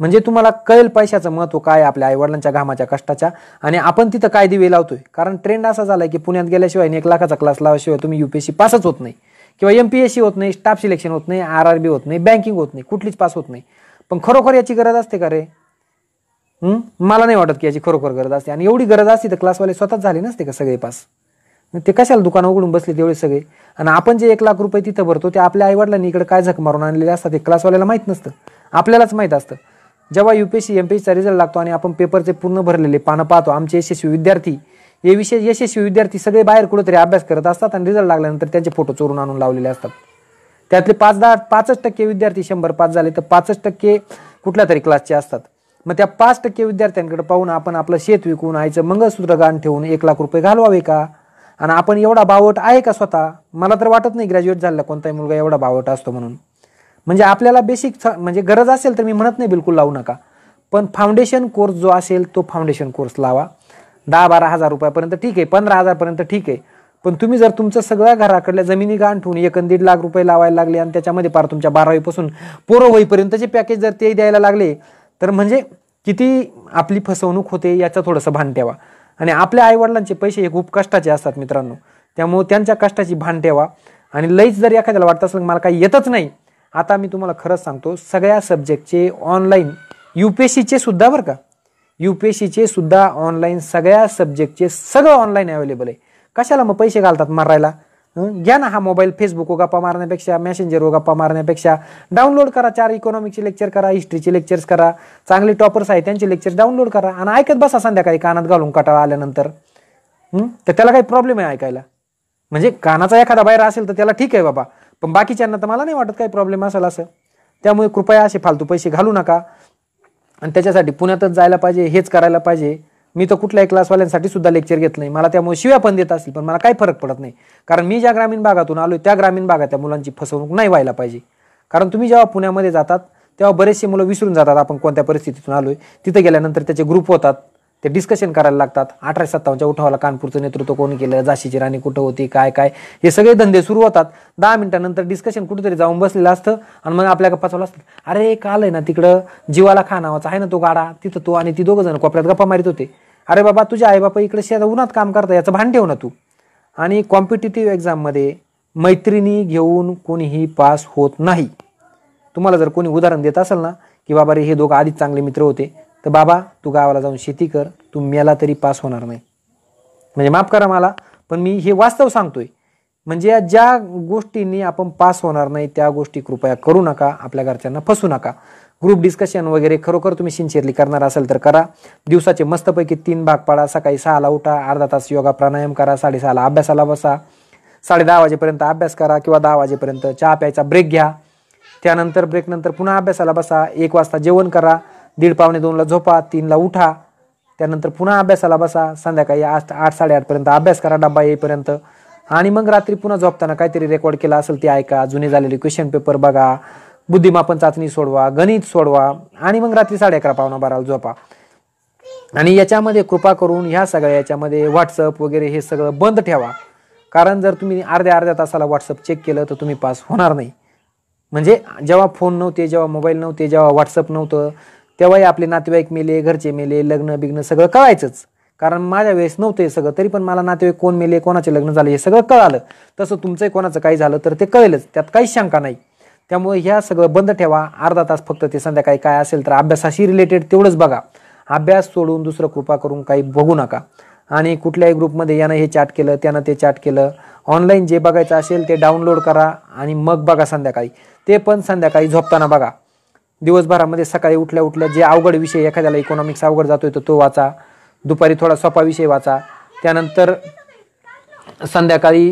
म्हणजे तुम्हाला कळेल पैशाचं महत्व काय आपल्या आई वडिलांच्या घामाच्या कष्टाच्या आणि आपण तिथं काय दिवे लावतोय कारण ट्रेंड असा झालाय की पुण्यात गेल्याशिवाय एक लाखाचा क्लास लावाशिवाय तुम्ही युपीएससी पासच होत नाही किंवा एमपीएससी होत नाही स्टाफ सिलेक्शन होत नाही आर आर बी होत नाही बँकिंग होत नाही कुठलीच पास होत नाही पण खरोखर याची गरज असते का रे मला नाही वाटत की याची खरोखर गरज असते आणि एवढी गरज असते तर क्लासवाले स्वतःच झाले नसते का सगळे पास ते कशाला दुकानं उघडून बसले तेवढे सगळे आणि आपण जे एक लाख रुपये तिथं भरतो ते आपल्या आईवडिलांनी इकडे काय झक मारून आणलेले असतात ते क्लासवाल्याला माहीत नसतं आपल्यालाच माहीत असतं जेव्हा U P S C M P एसचा रिझल्ट लागतो आणि आपण पेपरचे पूर्ण भरलेले पानं पाहतो आमचे यशस्वी विद्यार्थी हे विषय यशस्वी विद्यार्थी सगळे बाहेर कुठेतरी अभ्यास करत असतात आणि रिझल्ट लागल्यानंतर त्यांचे फोटो चोरून आणून लावलेले असतात त्यातले पाच दहा पाचच टक्के विद्यार्थी शंभर पाच झाले तर पाचच टक्के कुठल्या तरी क्लासचे असतात मग त्या पाच टक्के विद्यार्थ्यांकडे पाहून आपण आपलं शेत विकून आईचं मंगळसूत्र गाण ठेवून एक लाख रुपये घालवावे का आणि आपण एवढा बावट आहे का स्वतः मला तर वाटत नाही ग्रॅज्युएट झालेला कोणताही मुलगा एवढा बावट असतो म्हणून म्हणजे आपल्याला बेसिक म्हणजे गरज असेल तर मी म्हणत नाही बिलकुल लावू नका पण फाउंडेशन कोर्स जो असेल तो फाउंडेशन कोर्स लावा दहा बारा हजार रुपयापर्यंत ठीक आहे पंधरा हजारपर्यंत ठीक आहे पण तुम्ही जर तुमचं सगळ्या घराकडल्या जमिनी गाण ठेवून एक दीड लाख रुपये लावायला लागले आणि त्याच्यामध्ये पार तुमच्या बारावीपासून पोरं होईपर्यंतचे पॅकेज जर ते द्यायला लागले तर म्हणजे किती आपली फसवणूक होते याचा थोडंसं भान ठेवा आणि आपल्या आईवडिलांचे पैसे हे खूप कष्टाचे असतात मित्रांनो त्यामुळे त्यांच्या कष्टाची भान ठेवा आणि लईच जर एखाद्याला वाटत असेल मला काही येतच नाही आता मी तुम्हाला खरंच सांगतो सगळ्या सब्जेक्टचे ऑनलाईन यू पी एस सीचे सुद्धा बरं का यू पी एस सीचे सुद्धा ऑनलाईन सगळ्या सब्जेक्टचे सगळं ऑनलाईन अवेलेबल आहे कशाला मग पैसे घालतात मारायला घ्या ना हा मोबाईल फेसबुक गप्पा मारण्यापेक्षा मॅसेंजर गप्पा मारण्यापेक्षा डाउनलोड करा चार इकॉनॉमिक्सचे लेक्चर करा हिस्ट्रीचे लेक्चर्स करा चांगले टॉपर्स आहेत त्यांचे लेक्चर डाउनलोड करा आणि ऐकत बसा संध्याकाळी कानात घालून कटाळा आल्यानंतर तर त्याला काही प्रॉब्लेम आहे ऐकायला म्हणजे कानाचा एखादा बाहेर असेल तर त्याला ठीक आहे बाबा पण बाकीच्यांना तर मला नाही वाटत काही प्रॉब्लेम असेल असं त्यामुळे कृपया असे फालतू पैसे घालू नका आणि त्याच्यासाठी पुण्यातच जायला पाहिजे हेच करायला पाहिजे मी तर कुठल्याही क्लासवाल्यांसाठी सुद्धा लेक्चर घेत नाही मला त्यामुळे शिव्या पण देत असतील पण मला काही फरक पडत नाही कारण मी ज्या ग्रामीण भागातून आलो त्या ग्रामीण भागात त्या मुलांची फसवणूक नाही व्हायला पाहिजे कारण तुम्ही जेव्हा पुण्यामध्ये जातात तेव्हा बरेचसे मुलं विसरून जातात आपण कोणत्या परिस्थितीतून आलोय तिथे गेल्यानंतर त्याचे ग्रुप होतात ते डिस्कशन करायला लागतात अठराशे सत्तावन्नच्या उठावाला कानपूरचं नेतृत्व कोण केलं जाशीची राणी कुठं होती काय काय हे सगळे धंदे सुरू होतात दहा मिनिटानंतर डिस्कशन कुठेतरी जाऊन बसलेलं असतं आणि मग आपल्या गप्पा चालू असतात अरे काल आहे ना तिकडं जीवाला खा नावाचा आहे ना तो गाडा तिथं तो आणि ती दोघं जण कोपऱ्यात गप्पा मारित होते अरे बाबा तुझे आई बाबा इकडे शेता उन्हात काम करता याचं भान ठेव ना तू आणि कॉम्पिटेटिव्ह एक्झाममध्ये मैत्रिणी घेऊन कोणीही पास होत नाही तुम्हाला जर कोणी उदाहरण देत असेल ना की बाबा रे हे दोघं आधीच चांगले मित्र होते तर बाबा तू गावाला जाऊन शेती कर तू मेला तरी पास होणार नाही म्हणजे माफ करा मला पण मी हे वास्तव सांगतोय म्हणजे ज्या गोष्टींनी आपण पास होणार नाही त्या गोष्टी कृपया करू नका आपल्या घरच्यांना फसू नका ग्रुप डिस्कशन वगैरे खरोखर तुम्ही सिन्सिअरली करणार असेल तर करा दिवसाचे मस्तपैकी तीन भाग पाडा सकाळी सहाला उठा अर्धा तास योगा प्राणायाम करा साडेसहाला अभ्यासाला बसा साडे दहा वाजेपर्यंत अभ्यास करा किंवा दहा वाजेपर्यंत चहा प्यायचा ब्रेक घ्या त्यानंतर ब्रेकनंतर पुन्हा अभ्यासाला बसा एक वाजता जेवण करा दीड पावणे दोनला झोपा तीनला उठा त्यानंतर पुन्हा अभ्यासाला बसा संध्याकाळी आठ आठ साडेआठपर्यंत अभ्यास करा डब्बा येईपर्यंत आणि मग रात्री पुन्हा झोपताना काहीतरी रेकॉर्ड केला असेल ते ऐका जुने झालेले क्वेश्चन पेपर बघा बुद्धिमापन चाचणी सोडवा गणित सोडवा आणि मग रात्री साडे अकरा पावणा बाराला झोपा आणि याच्यामध्ये कृपा करून ह्या सगळ्या याच्यामध्ये व्हॉट्सअप वगैरे हे सगळं बंद ठेवा कारण जर तुम्ही अर्ध्या अर्ध्या तासाला व्हॉट्सअप चेक केलं तर तुम्ही पास होणार नाही म्हणजे जेव्हा फोन नव्हते जेव्हा मोबाईल नव्हते जेव्हा व्हॉट्सअप नव्हतं तेव्हाही आपले नातेवाईक मेले घरचे मेले लग्न बिग्न सगळं कळायचंच कारण माझ्या वेळेस नव्हतं हे सगळं तरी पण मला नातेवाईक कोण मेले कोणाचे लग्न झाले हे सगळं कळालं तसं तुमचंही कोणाचं काही झालं तर ते कळेलच त्यात काहीच शंका नाही त्यामुळे ह्या सगळं बंद ठेवा अर्धा तास फक्त ते संध्याकाळी काय असेल तर अभ्यासाशी रिलेटेड तेवढंच बघा अभ्यास सोडून दुसरं कृपा करून काही बघू नका आणि कुठल्याही ग्रुपमध्ये यानं हे चॅट केलं त्यानं ते चॅट केलं ऑनलाईन जे बघायचं असेल ते डाउनलोड करा आणि मग बघा संध्याकाळी ते पण संध्याकाळी झोपताना बघा दिवसभरामध्ये सकाळी उठल्या उठल्या जे अवघड विषय एखाद्याला इकॉनॉमिक्स अवघड जातोय तो वाचा दुपारी थोडा सोपा विषय वाचा त्यानंतर संध्याकाळी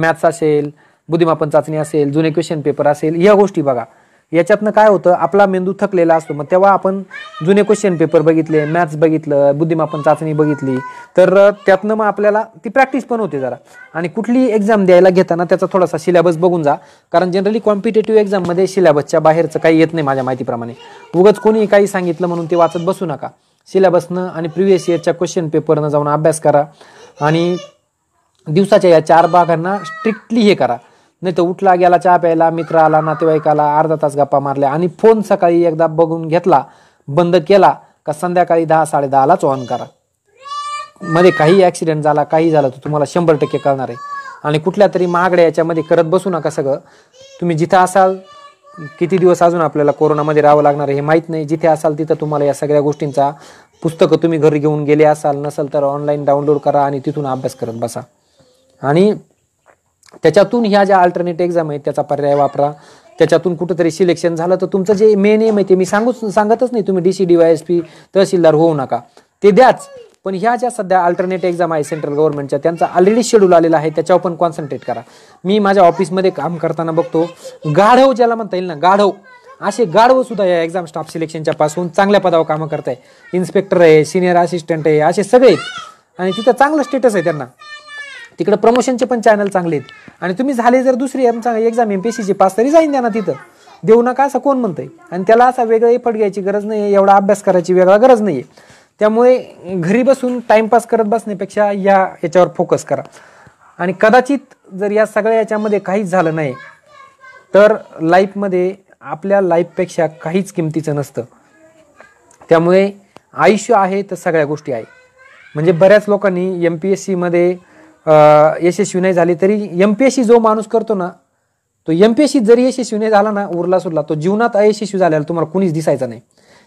मॅथ्स असेल बुद्धिमापन चाचणी असेल जुने क्वेश्चन पेपर असेल या गोष्टी बघा याच्यातनं काय होतं आपला मेंदू थकलेला असतो मग तेव्हा आपण जुने क्वेश्चन पेपर बघितले मॅथ्स बघितलं बुद्धिमापन चाचणी बघितली तर त्यातनं मग आपल्याला ती प्रॅक्टिस पण होते जरा आणि कुठली एक्झाम द्यायला घेताना त्याचा थोडासा सिलेबस बघून जा कारण जनरली कॉम्पिटेटिव्ह एक्झाममध्ये सिलेबसच्या बाहेरचं काही येत नाही माझ्या माहितीप्रमाणे उगच कोणी काही सांगितलं म्हणून ते वाचत बसू नका सिलेबसनं आणि प्रिव्हियस इयरच्या क्वेश्चन पेपरनं जाऊन अभ्यास करा आणि दिवसाच्या या चार भागांना स्ट्रिक्टली हे करा नाही तर उठला गेला चहा प्यायला मित्र आला नातेवाईकाला अर्धा तास गप्पा मारल्या आणि फोन सकाळी एकदा बघून घेतला बंद केला का संध्याकाळी दहा साडेदहालाच ऑन करा मध्ये काही ॲक्सिडेंट झाला काही झालं तर तुम्हाला शंभर टक्के कळणार आहे आणि कुठल्या तरी महागड्या याच्यामध्ये करत बसू नका सगळं तुम्ही जिथं असाल किती दिवस अजून आपल्याला कोरोनामध्ये राहावं लागणार आहे हे माहीत नाही जिथे असाल तिथं तुम्हाला या सगळ्या गोष्टींचा पुस्तकं तुम्ही घरी घेऊन गेले असाल नसेल तर ऑनलाईन डाउनलोड करा आणि तिथून अभ्यास करत बसा आणि त्याच्यातून ह्या ज्या अल्टरनेट एक्झाम आहेत त्याचा पर्याय वापरा त्याच्यातून कुठंतरी सिलेक्शन झालं तर तुमचं जे मेन एम आहे ते मी सांगूच सांगतच नाही तुम्ही D C D Y S P तहसीलदार होऊ नका ते द्याच पण ह्या ज्या सध्या अल्टरनेट एक्झाम आहे सेंट्रल गव्हर्नमेंटच्या त्यांचा ऑलरेडी शेड्यूल आलेला आहे त्याच्यावर पण कॉन्सन्ट्रेट करा मी माझ्या ऑफिसमध्ये काम करताना बघतो गाढव ज्याला म्हणता येईल ना गाढव असे गाढव सुद्धा या एक्झाम स्टाफ सिलेक्शनच्या पासून चांगल्या पदावर कामं करताय इन्स्पेक्टर आहे सिनियर असिस्टंट आहे असे सगळे आणि तिथं चांगलं स्टेटस आहे त्यांना तिकडे प्रमोशनचे पण चॅनल चांगले आहेत आणि तुम्ही झाले जर दुसरी एम एक्झाम एम पी सीची पास तरी जाईन द्या ना तिथं देऊ नका असं कोण म्हणतंय आणि त्याला असा वेगळा एफर्ट घ्यायची गरज नाही आहे एवढा अभ्यास करायची वेगळा गरज नाही आहे त्यामुळे घरी बसून टाईमपास करत बसण्यापेक्षा या याच्यावर फोकस करा आणि कदाचित जर या सगळ्या याच्यामध्ये काहीच झालं नाही तर लाईफमध्ये आपल्या लाईफपेक्षा काहीच किमतीचं नसतं त्यामुळे आयुष्य आहे तर सगळ्या गोष्टी आहे म्हणजे बऱ्याच लोकांनी एम पी एस सीमध्ये यशस्वी नाही झाली तरी एम पी एस सी जो माणूस करतो ना तो एम पी एस सी जरी यशस्वी नाही झाला ना उरला सुरला तो जीवनात अयशस्वी झालेला तुम्हाला कुणीच दिसायचा नाही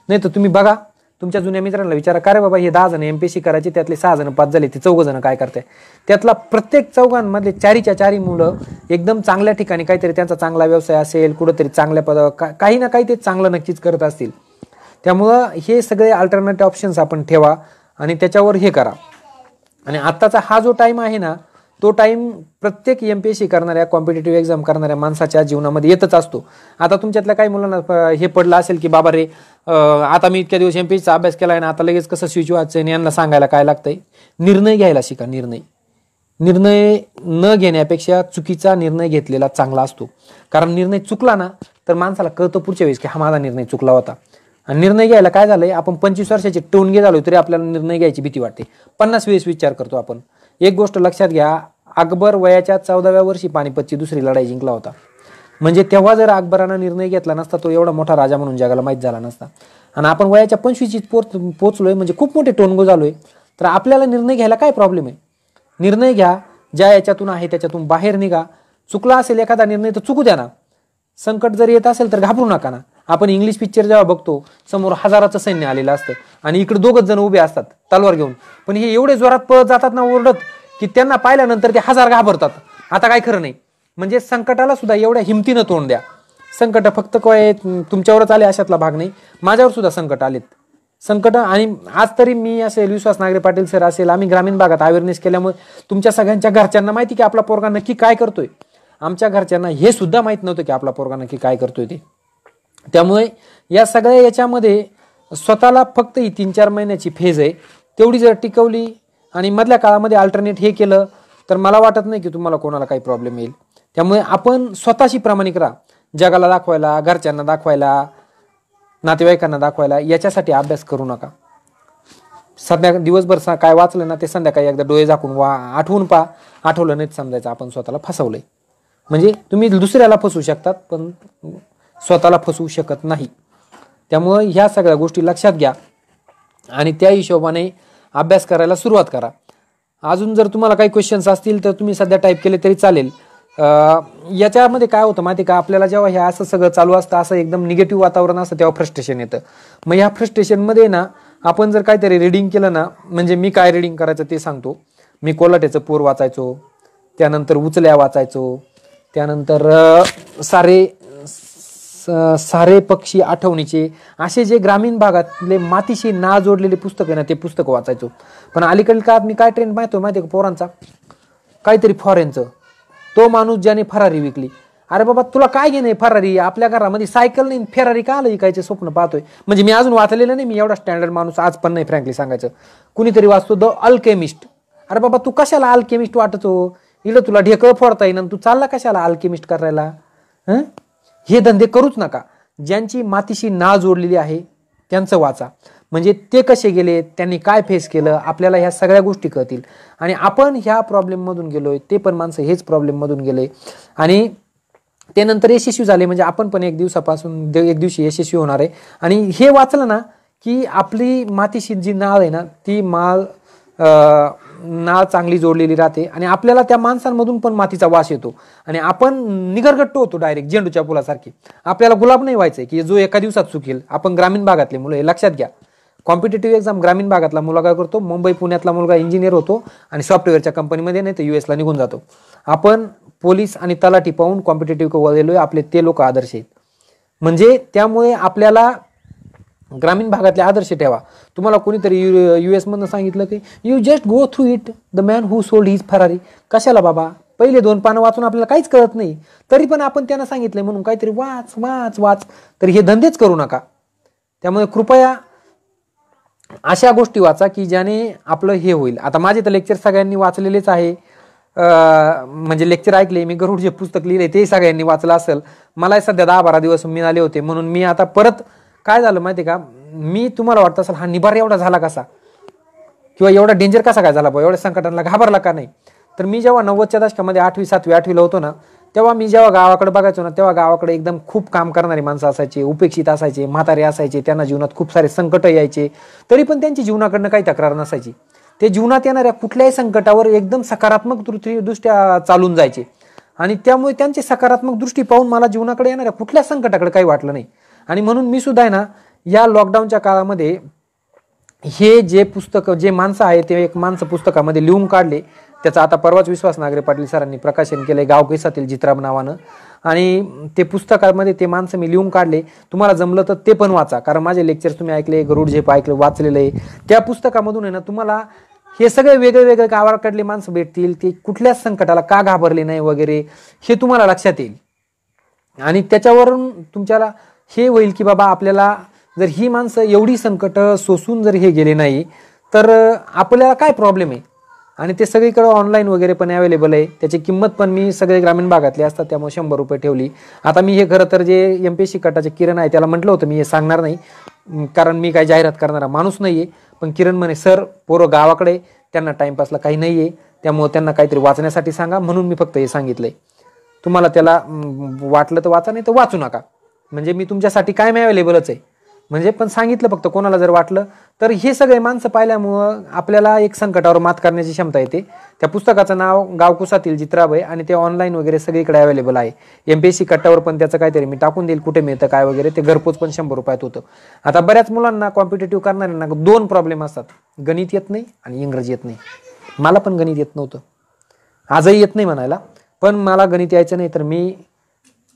नाही तर तुम्ही बघा तुमच्या जुन्या मित्रांना विचारा का रे बाबा हे दहा जण एम पी सी करायचे त्यातले सहा जण पाच झाले ते चौघ जण काय करते त्यातला प्रत्येक चौघांमधले चारीच्या चारी मुलं एकदम चांगल्या ठिकाणी काहीतरी त्यांचा चांगला व्यवसाय असेल कुठंतरी चांगल्या पदावर काही ना काही ते चांगलं नक्कीच करत असतील त्यामुळं हे सगळे अल्टरनेटिव्ह ऑप्शन्स आपण ठेवा आणि त्याच्यावर हे करा आणि आत्ताचा हा जो टाईम आहे ना तो टाईम प्रत्येक एम पी एस सी करणाऱ्या कॉम्पिटेटिव्ह एक्झाम करणाऱ्या माणसाच्या जीवनामध्ये येतच असतो आता तुमच्यातल्या काही मुलांना हे पडलं असेल की बाबा रे आता मी इतक्या दिवस एम पी एसचा अभ्यास केला आहे आता लगेच कसं स्विच आणि यांना सांगायला काय लागतंय निर्णय घ्यायला शिका निर्णय निर्णय न घेण्यापेक्षा चुकीचा निर्णय घेतलेला चांगला असतो कारण निर्णय चुकला ना तर माणसाला कळतं पुढच्या वेळेस की हा माझा निर्णय चुकला होता आणि निर्णय घ्यायला काय झालंय आपण पंचवीस वर्षाचे टोनगे झालो तरी आपल्याला निर्णय घ्यायची भीती वाटते पन्नास वेळेस विचार करतो आपण एक गोष्ट लक्षात घ्या अकबर वयाच्या चौदाव्या वर्षी पानिपतची दुसरी लढाई जिंकला होता म्हणजे तेव्हा जर अकबरानं निर्णय घेतला नसता तो एवढा मोठा राजा म्हणून जगाला माहीत झाला नसता आणि आपण वयाच्या पंचवीस पोच पोचलोय म्हणजे खूप मोठे टोनगो झालोय तर आपल्याला निर्णय घ्यायला काय प्रॉब्लेम आहे निर्णय घ्या ज्या याच्यातून आहे त्याच्यातून बाहेर निघा चुकला असेल एखादा निर्णय तर चुकू द्या ना संकट जर येत असेल तर घाबरू नका ना आपण इंग्लिश पिक्चर जेव्हा बघतो समोर हजाराचं सैन्य आलेलं असतं आणि इकडे दोघच जण उभे असतात तलवार घेऊन पण हे एवढे जोरात पळत जातात ना ओरडत की त्यांना पाहिल्यानंतर ते हजार घाबरतात आता काय खरं नाही म्हणजे संकटाला सुद्धा एवढ्या हिमतीनं तोंड द्या संकट फक्त काय तुमच्यावरच आले अशातला भाग नाही माझ्यावर सुद्धा संकट आलेत संकट आणि आज तरी मी असेल विश्वास नागरे पाटील सर असेल आम्ही ग्रामीण भागात अवेअरनेस केल्यामुळे तुमच्या सगळ्यांच्या घरच्यांना माहिती की आपला पोरगा नक्की काय करतोय आमच्या घरच्यांना हे सुद्धा माहीत नव्हतं की आपला पोरगा नक्की काय करतोय ते त्यामुळे या सगळ्या याच्यामध्ये स्वतःला फक्त ही तीन चार महिन्याची फेज आहे तेवढी जर टिकवली आणि मधल्या काळामध्ये अल्टरनेट हे केलं तर मला वाटत नाही की तुम्हाला कोणाला काही प्रॉब्लेम येईल त्यामुळे आपण स्वतःशी प्रामाणिक राहा जगाला दाखवायला घरच्यांना दाखवायला नातेवाईकांना दाखवायला याच्यासाठी अभ्यास करू नका सध्या दिवसभर काय वाचलं ना ते संध्याकाळी एकदा डोळे झाकून वा आठवून पा आठवलं नाहीत समजायचं आपण स्वतःला फसवलंय म्हणजे तुम्ही दुसऱ्याला फसवू शकतात पण स्वतःला फसवू शकत नाही त्यामुळं ह्या सगळ्या गोष्टी लक्षात घ्या आणि त्या हिशोबाने अभ्यास करायला सुरुवात करा अजून जर तुम्हाला काही क्वेश्चन्स असतील तर तुम्ही सध्या टाईप केले तरी चालेल याच्यामध्ये काय होतं माहिती का आपल्याला जेव्हा हे असं सगळं चालू असतं असं एकदम निगेटिव्ह वातावरण असतं तेव्हा फ्रस्ट्रेशन येतं मग ह्या फ्रस्ट्रेशनमध्ये ना आपण जर काहीतरी रिडिंग केलं ना म्हणजे मी काय रिडिंग करायचं ते सांगतो मी कोलाट्याचं पोर वाचायचो त्यानंतर उचल्या वाचायचो त्यानंतर सारे सारे पक्षी आठवणीचे असे जे ग्रामीण भागातले मातीशी ना जोडलेले पुस्तक आहे ना ते पुस्तक वाचायचो पण अलीकडील काळात मी काय ट्रेंड पाहतो माहिती आहे का पोरांचा काहीतरी फॉरेनचं तो माणूस ज्याने फरारी विकली अरे बाबा तुला काय घेणे फरारी आपल्या घरामध्ये सायकल नाही फेरारी का आलं विकायचं स्वप्न पाहतोय म्हणजे मी अजून वाचलेलं नाही मी एवढा स्टँडर्ड माणूस आज पण नाही फ्रँकली सांगायचं कुणीतरी वाचतो द अल्केमिस्ट अरे बाबा तू कशाला अल्केमिस्ट वाटतो इकडं तुला ढेकळं फोडता येईन तू चालला कशाला अल्केमिस्ट करायला हं हे धंदे करूच नका ज्यांची मातीशी ना जोडलेली आहे त्यांचं वाचा म्हणजे ते कसे गेले त्यांनी काय फेस केलं आपल्याला ह्या सगळ्या गोष्टी कळतील आणि आपण ह्या प्रॉब्लेममधून गेलोय ते पण माणसं हेच प्रॉब्लेममधून गेले आणि त्यानंतर यशस्वी झाले म्हणजे आपण पण एक दिवसापासून एक दिवशी यशस्वी होणार आहे आणि हे वाचलं ना की आपली मातीशी जी नाळ आहे ना ती माळ नाळ चांगली जोडलेली राहते आणि आपल्याला त्या माणसांमधून पण मातीचा वास येतो आणि आपण निगरगट्ट होतो डायरेक्ट झेंडूच्या फुलासारखे आपल्याला गुलाब नाही व्हायचंय की जो एका दिवसात चुकेल आपण ग्रामीण भागातले मुलं हे लक्षात घ्या कॉम्पिटेटिव्ह एक्झाम ग्रामीण भागातला मुलगा काय करतो मुंबई पुण्यातला मुलगा इंजिनियर होतो आणि सॉफ्टवेअरच्या कंपनीमध्ये नाही तर यूएसला निघून जातो आपण पोलीस आणि तलाठी पाहून कॉम्पिटेटिव्ह वळलेलो आपले ते लोक आदर्श आहेत म्हणजे त्यामुळे आपल्याला ग्रामीण भागातले आदर्श ठेवा तुम्हाला कोणीतरी यू यू एसमधनं सांगितलं की you just go through it the man who sold his Ferrari कशाला बाबा पहिले दोन पानं वाचून आपल्याला काहीच कळत नाही तरी पण आपण त्यांना सांगितलं म्हणून काहीतरी वाच वाच वाच तर हे धंदेच करू नका त्यामुळे कृपया अशा गोष्टी वाचा की ज्याने आपलं हे होईल आता माझे तर लेक्चर सगळ्यांनी वाचलेलेच आहे म्हणजे लेक्चर ऐकले मी गरुड जे पुस्तक लिहिले ते सगळ्यांनी वाचलं असेल मला सध्या दहा बारा दिवस मिळाले होते म्हणून मी आता परत काय झालं माहिती का मी तुम्हाला वाटत असेल हा निभार एवढा झाला कसा किंवा एवढा डेंजर कसा काय झाला एवढ्या संकटांना घाबरला का नाही तर मी जेव्हा नव्वदच्या दशकामध्ये आठवी सातवी आठवीला होतो ना तेव्हा मी जेव्हा गावाकडे बघायचो ना तेव्हा गावाकडे एकदम खूप काम करणारी माणसं असायचे उपेक्षित असायचे म्हातारे असायचे त्यांना जीवनात खूप सारे संकट यायचे तरी पण त्यांची जीवनाकडनं काही तक्रार नसायची ते जीवनात येणाऱ्या कुठल्याही संकटावर एकदम सकारात्मक दृष्ट्या चालून जायचे आणि त्यामुळे त्यांची सकारात्मक दृष्टी पाहून मला जीवनाकडे येणाऱ्या कुठल्या संकटाकडे काही वाटलं नाही आणि म्हणून मी सुद्धा आहे ना या लॉकडाऊनच्या काळामध्ये हे जे पुस्तक जे माणसं आहे ते एक माणसं पुस्तकामध्ये लिहून काढले त्याचा आता परवाच विश्वास नागरे पाटील सरांनी प्रकाशन केलं आहे गावकेसातील जित्राम नावानं आणि ते पुस्तकामध्ये ते माणसं मी लिहून काढले तुम्हाला जमलं तर ते पण वाचा कारण माझे लेक्चर्स तुम्ही ऐकले गरुड झेप ऐकलं वाचलेलं आहे त्या पुस्तकामधून आहे ना तुम्हाला हे सगळे वेगळे वेगळे गावाकडले माणसं भेटतील ते कुठल्याच संकटाला का घाबरले नाही वगैरे हे तुम्हाला लक्षात येईल आणि त्याच्यावरून तुमच्याला हे होईल की बाबा आपल्याला जर ही माणसं एवढी संकट सोसून जर हे गेले नाही तर आपल्याला काय प्रॉब्लेम आहे आणि ते सगळीकडे ऑनलाईन वगैरे पण अवेलेबल आहे त्याची किंमत पण मी सगळे ग्रामीण भागातले असतात त्यामुळे शंभर रुपये ठेवली आता मी हे खरं तर जे एम पी सी कटाचे किरण आहे त्याला म्हटलं होतं मी हे सांगणार नाही कारण मी काय जाहिरात करणारा माणूस नाही आहे पण किरण म्हणे सर पोरं गावाकडे त्यांना टाईमपासला काही नाही आहे त्यामुळं त्यांना काहीतरी वाचण्यासाठी सांगा म्हणून मी फक्त हे सांगितलं आहे तुम्हाला त्याला वाटलं तर वाचा नाही तर वाचू नका म्हणजे मी तुमच्यासाठी काय मी अवेलेबलच आहे म्हणजे पण सांगितलं फक्त कोणाला जर वाटलं तर हे सगळे माणसं पाहिल्यामुळं आपल्याला एक संकटावर मात करण्याची क्षमता येते त्या पुस्तकाचं नाव गावकुसातील जित्राबाई आणि ते ऑनलाईन वगैरे सगळीकडे अवेलेबल आहे एम पी एस सी कट्टावर पण त्याचं काहीतरी मी टाकून देईल कुठे मिळतं काय वगैरे ते घरपोच पण शंभर रुपयात होतं आता बऱ्याच मुलांना कॉम्पिटेटिव्ह करणाऱ्यांना दोन प्रॉब्लेम असतात गणित येत नाही आणि इंग्रजी येत नाही मला पण गणित येत नव्हतं आजही येत नाही म्हणायला पण मला गणित यायचं नाही तर मी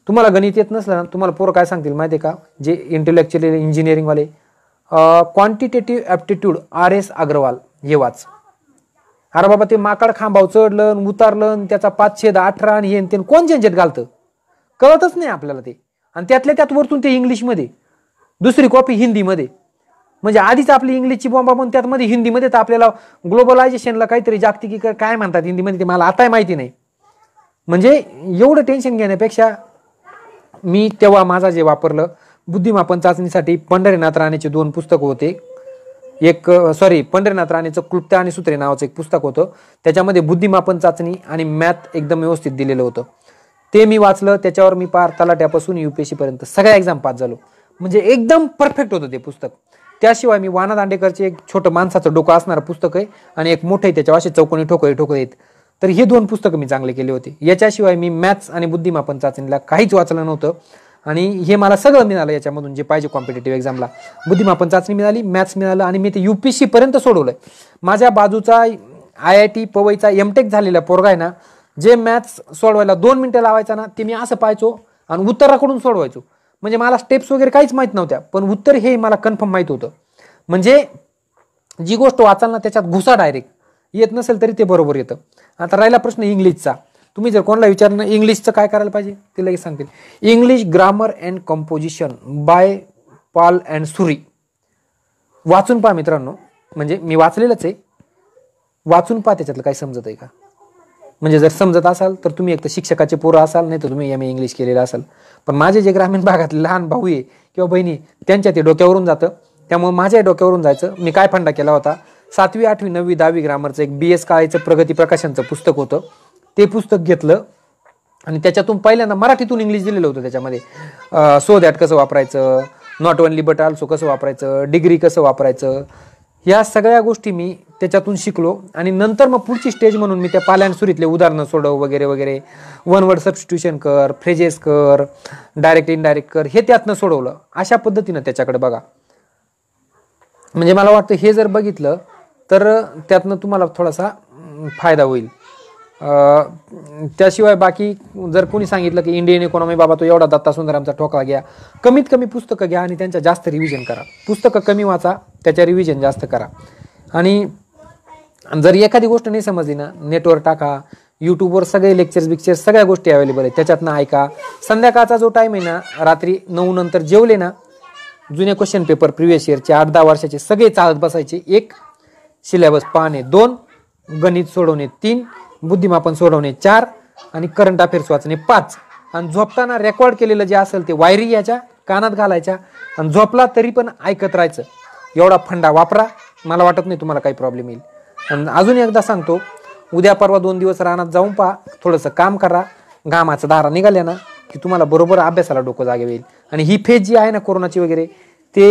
तुम्हाला गणित येत नसलं ना तुम्हाला पोरं काय सांगतील माहिती आहे का जे इंटलेक्च्युअल इंजिनिअरिंगवाले quantitative aptitude R S Agarwal हे वाच अरे बाबा ते माकड खांबाव चढलं उतारलं त्याचा छेद अठरा आणि हे ते कोण झंझट घालतं कळतच नाही आपल्याला ते आणि त्यातल्या त्यात वरतून ते इंग्लिशमध्ये दुसरी कॉपी हिंदीमध्ये म्हणजे आधीच आपली इंग्लिशची बॉम्बा पण त्यातमध्ये हिंदीमध्ये तर आपल्याला ग्लोबलायझेशनला काहीतरी जागतिकी काय म्हणतात हिंदीमध्ये ते मला आताही माहिती नाही म्हणजे एवढं टेन्शन घेण्यापेक्षा मी तेव्हा माझा जे वापरलं बुद्धिमापन चाचणीसाठी पंढरीनाथ राणेचे दोन पुस्तकं होते एक सॉरी पंढरीनाथ राणेचं कृप्त आणि सूत्रे नावाचं एक पुस्तक होतं त्याच्यामध्ये बुद्धिमापन चाचणी आणि मॅथ एकदम व्यवस्थित दिलेलं होतं ते मी वाचलं त्याच्यावर मी पार तलाट्यापासून यू पी एस सीपर्यंत सगळ्या एक्झाम पास झालो म्हणजे एकदम परफेक्ट होतं ते पुस्तक त्याशिवाय मी वाना दांडेकरचे एक छोटं माणसाचं डोकं असणारं पुस्तक आहे आणि एक मोठं त्याच्यावर असे चौकोनी ठोकळे ठोकळे आहेत तर हे दोन पुस्तकं मी चांगले केले होते याच्याशिवाय मी मॅथ्स आणि बुद्धिमापन चाचणीला काहीच वाचलं नव्हतं आणि हे मला सगळं मिळालं याच्यामधून जे पाहिजे कॉम्पिटेटिव्ह एक्झामला बुद्धिमापन चाचणी मिळाली मॅथ्स मिळालं आणि मी ते यू पी पर्यंत सोडवलं आहे माझ्या बाजूचा आय आय टी पवईचा एमटेक झालेला पोरगा आहे ना जे मॅथ्स सोडवायला दोन मिनटं लावायचा ना ते मी असं पाहायचो आणि उत्तराकडून सोडवायचो म्हणजे मला स्टेप्स वगैरे काहीच माहीत नव्हत्या पण उत्तर हे मला कन्फर्म माहीत होतं म्हणजे जी गोष्ट वाचाल ना त्याच्यात घुसा डायरेक्ट येत नसेल तरी ते बरोबर येतं आता राहिला प्रश्न इंग्लिशचा तुम्ही जर कोणाला विचारलं इंग्लिशचं काय करायला पाहिजे ते लगेच सांगतील English grammar and composition by Pal and Suri वाचून पहा मित्रांनो म्हणजे मी वाचलेलंच आहे वाचून पहा त्याच्यातलं काय समजत आहे का म्हणजे जर समजत असाल तर तुम्ही एक तर शिक्षकाचे पोरं असाल नाही तर तुम्ही एम ए इंग्लिश केलेलं असाल पण माझे जे ग्रामीण भागातले लहान भाऊ आहे किंवा बहिणी त्यांच्या ते डोक्यावरून जातं त्यामुळे माझ्या डोक्यावरून जायचं मी काय फंडा केला होता सातवी आठवी नववी दहावी ग्रामरचं एक बी एस काळेचं प्रगती प्रकाशनचं पुस्तक होतं ते पुस्तक घेतलं आणि त्याच्यातून पहिल्यांदा मराठीतून इंग्लिश दिलेलं होतं त्याच्यामध्ये सो दॅट कसं वापरायचं नॉट ओनली बट आल्सो कसं वापरायचं डिग्री कसं वापरायचं या सगळ्या गोष्टी मी त्याच्यातून शिकलो आणि नंतर मग पुढची स्टेज म्हणून मी त्या सुरीतले उदाहरणं सोडव वगैरे वगैरे वन वर्ड सबस्टिट्युशन कर फ्रेजेस कर डायरेक्ट इनडायरेक्ट कर हे त्यातनं सोडवलं अशा पद्धतीनं त्याच्याकडे बघा म्हणजे मला वाटतं हे जर बघितलं तर त्यातनं तुम्हाला थोडासा फायदा होईल त्याशिवाय बाकी जर कोणी सांगितलं की इंडियन इकॉनॉमी बाबा तो एवढा दत्ता सुंदरामचा ठोका घ्या कमीत कमी पुस्तकं घ्या आणि त्यांच्या जास्त रिव्हिजन करा पुस्तकं कमी वाचा त्याच्या रिव्हिजन जास्त करा आणि जर एखादी गोष्ट नाही समजली ना नेटवर टाका यूट्यूबवर सगळे लेक्चर्स बिक्चर्स सगळ्या गोष्टी अवेलेबल आहेत त्याच्यातनं ऐका संध्याकाळचा जो टाईम आहे ना रात्री नऊ नंतर जेवले ना जुने क्वेश्चन पेपर प्रिव्हियस इयरचे आठ दहा वर्षाचे सगळे चालत बसायचे एक सिलेबस पाहणे दोन गणित सोडवणे तीन बुद्धिमापन सोडवणे चार आणि करंट अफेअर्स वाचणे पाच आणि झोपताना रेकॉर्ड केलेलं जे असेल ते वायरी याच्या कानात घालायच्या आणि झोपला तरी पण ऐकत राहायचं एवढा फंडा वापरा मला वाटत नाही तुम्हाला काही प्रॉब्लेम येईल आणि अजून एकदा सांगतो उद्या परवा दोन दिवस रानात जाऊन पहा थोडंसं काम करा घामाचा दारा निघाल्या ना की तुम्हाला बरोबर अभ्यासाला डोकं जागे होईल आणि ही फेज जी आहे ना कोरोनाची वगैरे ते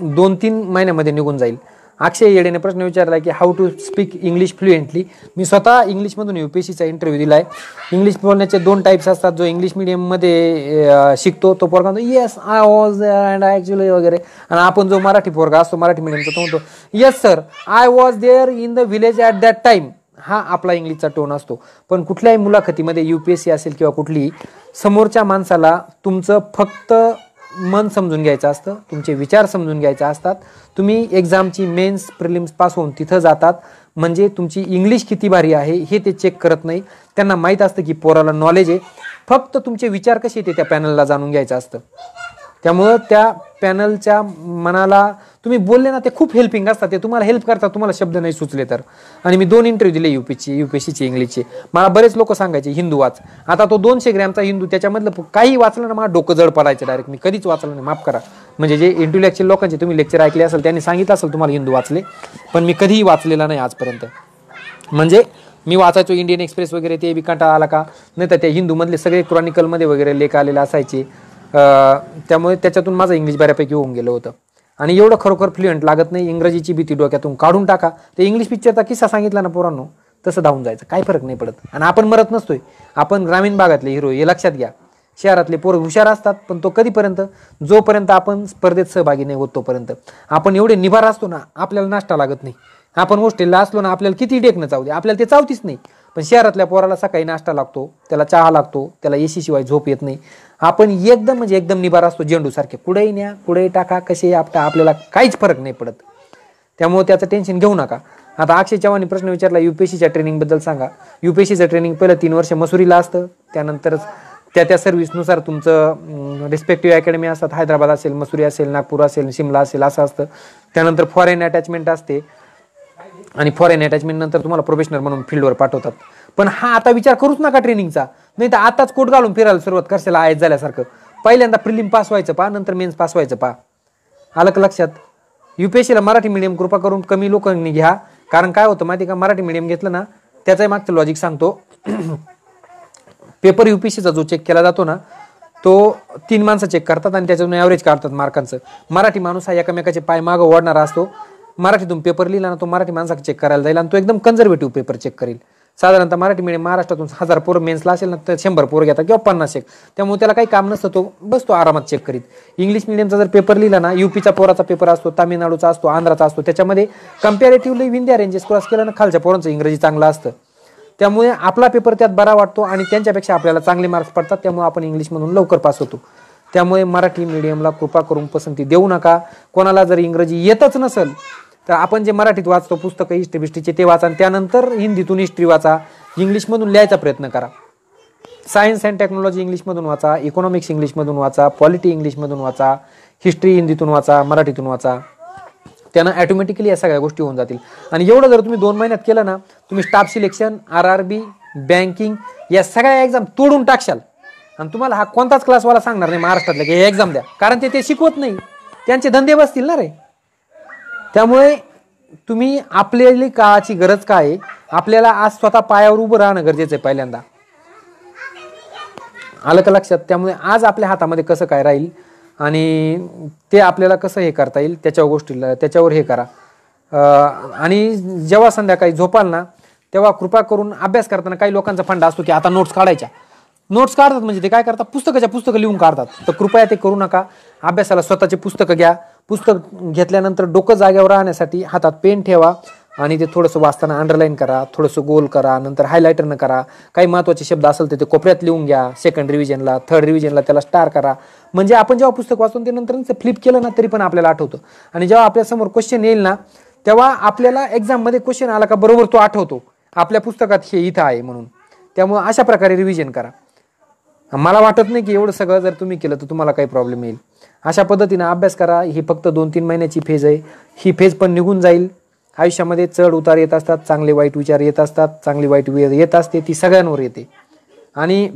दोन तीन महिन्यामध्ये निघून जाईल अक्षय येडेने प्रश्न विचारला की how to speak English fluently मी स्वतः इंग्लिशमधून यू पी एस सीचा इंटरव्ह्यू दिला आहे इंग्लिश बोलण्याचे दोन टाईप्स असतात जो इंग्लिश मिडियममध्ये शिकतो तो पोरगा म्हणतो yes I was and I actually वगैरे आणि आपण जो मराठी पोरगा असतो मराठी मिडियमचा तो म्हणतो yes sir I was there in the village at that time हा आपला इंग्लिशचा टोन असतो पण कुठल्याही मुलाखतीमध्ये यू पी एस सी असेल किंवा कुठलीही समोरच्या माणसाला तुमचं फक्त मन समजून घ्यायचं असतं तुमचे विचार समजून घ्यायचे असतात तुम्ही एक्झामची मेन्स पास होऊन तिथं जातात म्हणजे तुमची इंग्लिश किती भारी आहे हे ते चेक करत नाही त्यांना माहीत असतं की पोराला नॉलेज आहे फक्त तुमचे विचार कसे ते त्या पॅनलला जाणून घ्यायचं असतं त्यामुळं त्या पॅनलच्या मनाला तुम्ही बोलले ना ते खूप हेल्पिंग असतात ते तुम्हाला हेल्प करतात तुम्हाला शब्द नाही सुचले तर आणि मी दोन इंटरव्ह्यू दिले युपीची युपीएससीचे इंग्लिशचे मला बरेच लोक सांगायचे हिंदू वाच आता तो दोनशे ग्रॅमचा हिंदू त्याच्यामधलं काही वाचलं ना मला डोकं जड पडायचं डायरेक्ट मी कधीच वाचलं नाही माफ करा म्हणजे जे इंटरव्ह्यूचे लोकांचे तुम्ही लेक्चर ऐकले असेल त्यांनी सांगितलं असेल तुम्हाला हिंदू वाचले पण मी कधीही वाचलेला नाही आजपर्यंत म्हणजे मी वाचायचो इंडियन एक्सप्रेस वगैरे ते बी कंटाळा आला का नाही तर त्या हिंदूमधले सगळे क्रॉनिकलमध्ये वगैरे लेख आलेले असायचे त्यामुळे त्याच्यातून माझं इंग्लिश बऱ्यापैकी होऊन गेलं होतं आणि एवढं खरोखर फ्लुएंट लागत नाही इंग्रजीची भीती डोक्यातून काढून टाका ते इंग्लिश पिक्चरचा किस्सा सांगितला ना पोरांनो तसं धावून जायचं काही फरक नाही पडत आणि आपण मरत नसतोय आपण ग्रामीण भागातले हिरो हे लक्षात घ्या शहरातले पोर हुशार असतात पण तो कधीपर्यंत जोपर्यंत आपण स्पर्धेत सहभागी नाही होत तोपर्यंत आपण एवढे निभार असतो ना आपल्याला नाश्ता लागत नाही आपण होस्टेलला असलो ना आपल्याला किती न चावते आपल्याला ते चावतीच नाही पण शहरातल्या पोराला सकाळी नाश्ता लागतो त्याला चहा लागतो त्याला एसी शिवाय झोप येत नाही आपण एकदम म्हणजे एकदम निभार असतो सारखे कुठेही न्या कुठेही टाका कसे आपटा आपल्याला काहीच फरक नाही पडत त्यामुळे त्याचं टेन्शन घेऊ नका आता अक्षय चव्हाण प्रश्न विचारला युपीएससीच्या बद्दल सांगा युपीएससीचं ट्रेनिंग पहिलं तीन वर्ष मसुरीला असतं त्यानंतरच त्या त्या सर्व्हिसनुसार तुमचं रिस्पेक्टिव्ह अकॅडमी असतात हैदराबाद असेल मसुरी असेल नागपूर असेल शिमला असेल असं असतं त्यानंतर फॉरेन अटॅचमेंट असते आणि फॉरेन अटॅचमेंट नंतर तुम्हाला प्रोफेशनल म्हणून फील्डवर पाठवतात पण हा आता विचार करूच नका ट्रेनिंगचा नाही तर आताच कोट घालून फिरायला सुरुवात करशाला आयत झाल्यासारखं पहिल्यांदा प्रिलिम पास व्हायचं पा नंतर मेन्स पास व्हायचं पा आलं का लक्षात युपीएससीला मराठी मीडियम कृपा करून कमी लोकांनी घ्या कारण काय होतं माहिती का मराठी मीडियम घेतलं ना त्याचाही मागचं लॉजिक सांगतो पेपर युपीएससीचा जो चेक केला जातो ना तो तीन माणसं चेक करतात आणि त्याच्यातून ॲव्हरेज काढतात मार्कांचं मराठी माणूस हा एकमेकाचे पाय मागं ओढणारा असतो मराठीतून पेपर लिहिला ना तो मराठी माणसाचा चेक करायला जाईल आणि तो एकदम कन्झर्वेटिव्ह पेपर चेक करेल साधारणतः मराठी मिडियम महाराष्ट्रातून हजार पोर मेन्सला असेल ना तर शंभर पोर घेतात किंवा पन्नास एक त्यामुळे त्याला काही काम नसतं तो बसतो आरामात चेक करीत इंग्लिश मिडियमचा जर पेपर लिहिला ना युपीचा पोराचा पेपर असतो तामिळनाडूचा असतो आंध्राचा असतो त्याच्यामध्ये कम्पॅरेटिव्हली विंध्या रेंजेस क्रॉस केलं ना खालच्या पोरांचं इंग्रजी चांगलं असतं त्यामुळे आपला पेपर त्यात बरा वाटतो आणि त्यांच्यापेक्षा आपल्याला चांगले मार्क्स पडतात त्यामुळे आपण इंग्लिशमधून लवकर पास होतो त्यामुळे मराठी मिडियमला कृपा करून पसंती देऊ नका कोणाला जर इंग्रजी येतच नसेल तर आपण जे मराठीत वाचतो पुस्तकं हिस्ट्री बिस्ट्रीचे ते वाचा आणि त्यानंतर हिंदीतून हिस्ट्री वाचा इंग्लिशमधून लिहायचा प्रयत्न करा सायन्स अँड टेक्नॉलॉजी इंग्लिशमधून वाचा इकॉनॉमिक्स इंग्लिशमधून वाचा पॉलिटी इंग्लिशमधून वाचा हिस्ट्री हिंदीतून वाचा मराठीतून वाचा त्यांना ॲटोमॅटिकली या सगळ्या गोष्टी होऊन जातील आणि एवढं जर तुम्ही दोन महिन्यात केलं ना तुम्ही staff selection R R B banking या सगळ्या एक्झाम तोडून टाकशाल आणि तुम्हाला हा कोणताच क्लासवाला सांगणार नाही महाराष्ट्रातला की हे एक्झाम द्या कारण ते ते शिकवत नाही त्यांचे धंदे बसतील ना रे त्यामुळे तुम्ही आपल्याली काळाची गरज काय आहे आपल्याला आज स्वतः पायावर उभं राहणं गरजेचं आहे पहिल्यांदा आलं का लक्षात त्यामुळे आज आपल्या हातामध्ये कसं काय राहील आणि ते आपल्याला कसं हे करता येईल त्याच्या गोष्टीला त्याच्यावर हे करा आणि जेव्हा संध्याकाळी झोपाल ना तेव्हा कृपा करून अभ्यास करताना काही लोकांचा फंडा असतो की आता नोट्स काढायच्या नोट्स काढतात म्हणजे ते काय करतात पुस्तकाच्या पुस्तकं लिहून काढतात तर कृपया ते करू नका अभ्यासाला स्वतःचे पुस्तकं घ्या पुस्तक घेतल्यानंतर डोकं जाग्यावर राहण्यासाठी हातात पेन ठेवा आणि ते थोडंसं वाचताना अंडरलाईन करा थोडंसं गोल करा नंतर हायलायटरनं करा काही महत्त्वाचे शब्द असेल तर ते कोपऱ्यात लिहून घ्या सेकंड रिव्हिजनला थर्ड रिव्हिजनला त्याला स्टार करा म्हणजे आपण जेव्हा पुस्तक वाचून ते नंतर फ्लिप केलं ना तरी पण आपल्याला आठवतं आणि जेव्हा आपल्यासमोर क्वेश्चन येईल ना तेव्हा आपल्याला एक्झाममध्ये क्वेश्चन आला का बरोबर तो आठवतो आपल्या पुस्तकात हे इथं आहे म्हणून त्यामुळं अशा प्रकारे रिव्हिजन करा मला वाटत नाही की एवढं सगळं जर तुम्ही केलं तर तुम्हाला काही प्रॉब्लेम येईल अशा पद्धतीनं अभ्यास करा ही फक्त दोन तीन महिन्याची फेज आहे ही फेज पण निघून जाईल आयुष्यामध्ये चढ उतार येत असतात चांगले वाईट विचार येत असतात चांगली वाईट वेळ येत असते ती सगळ्यांवर येते आणि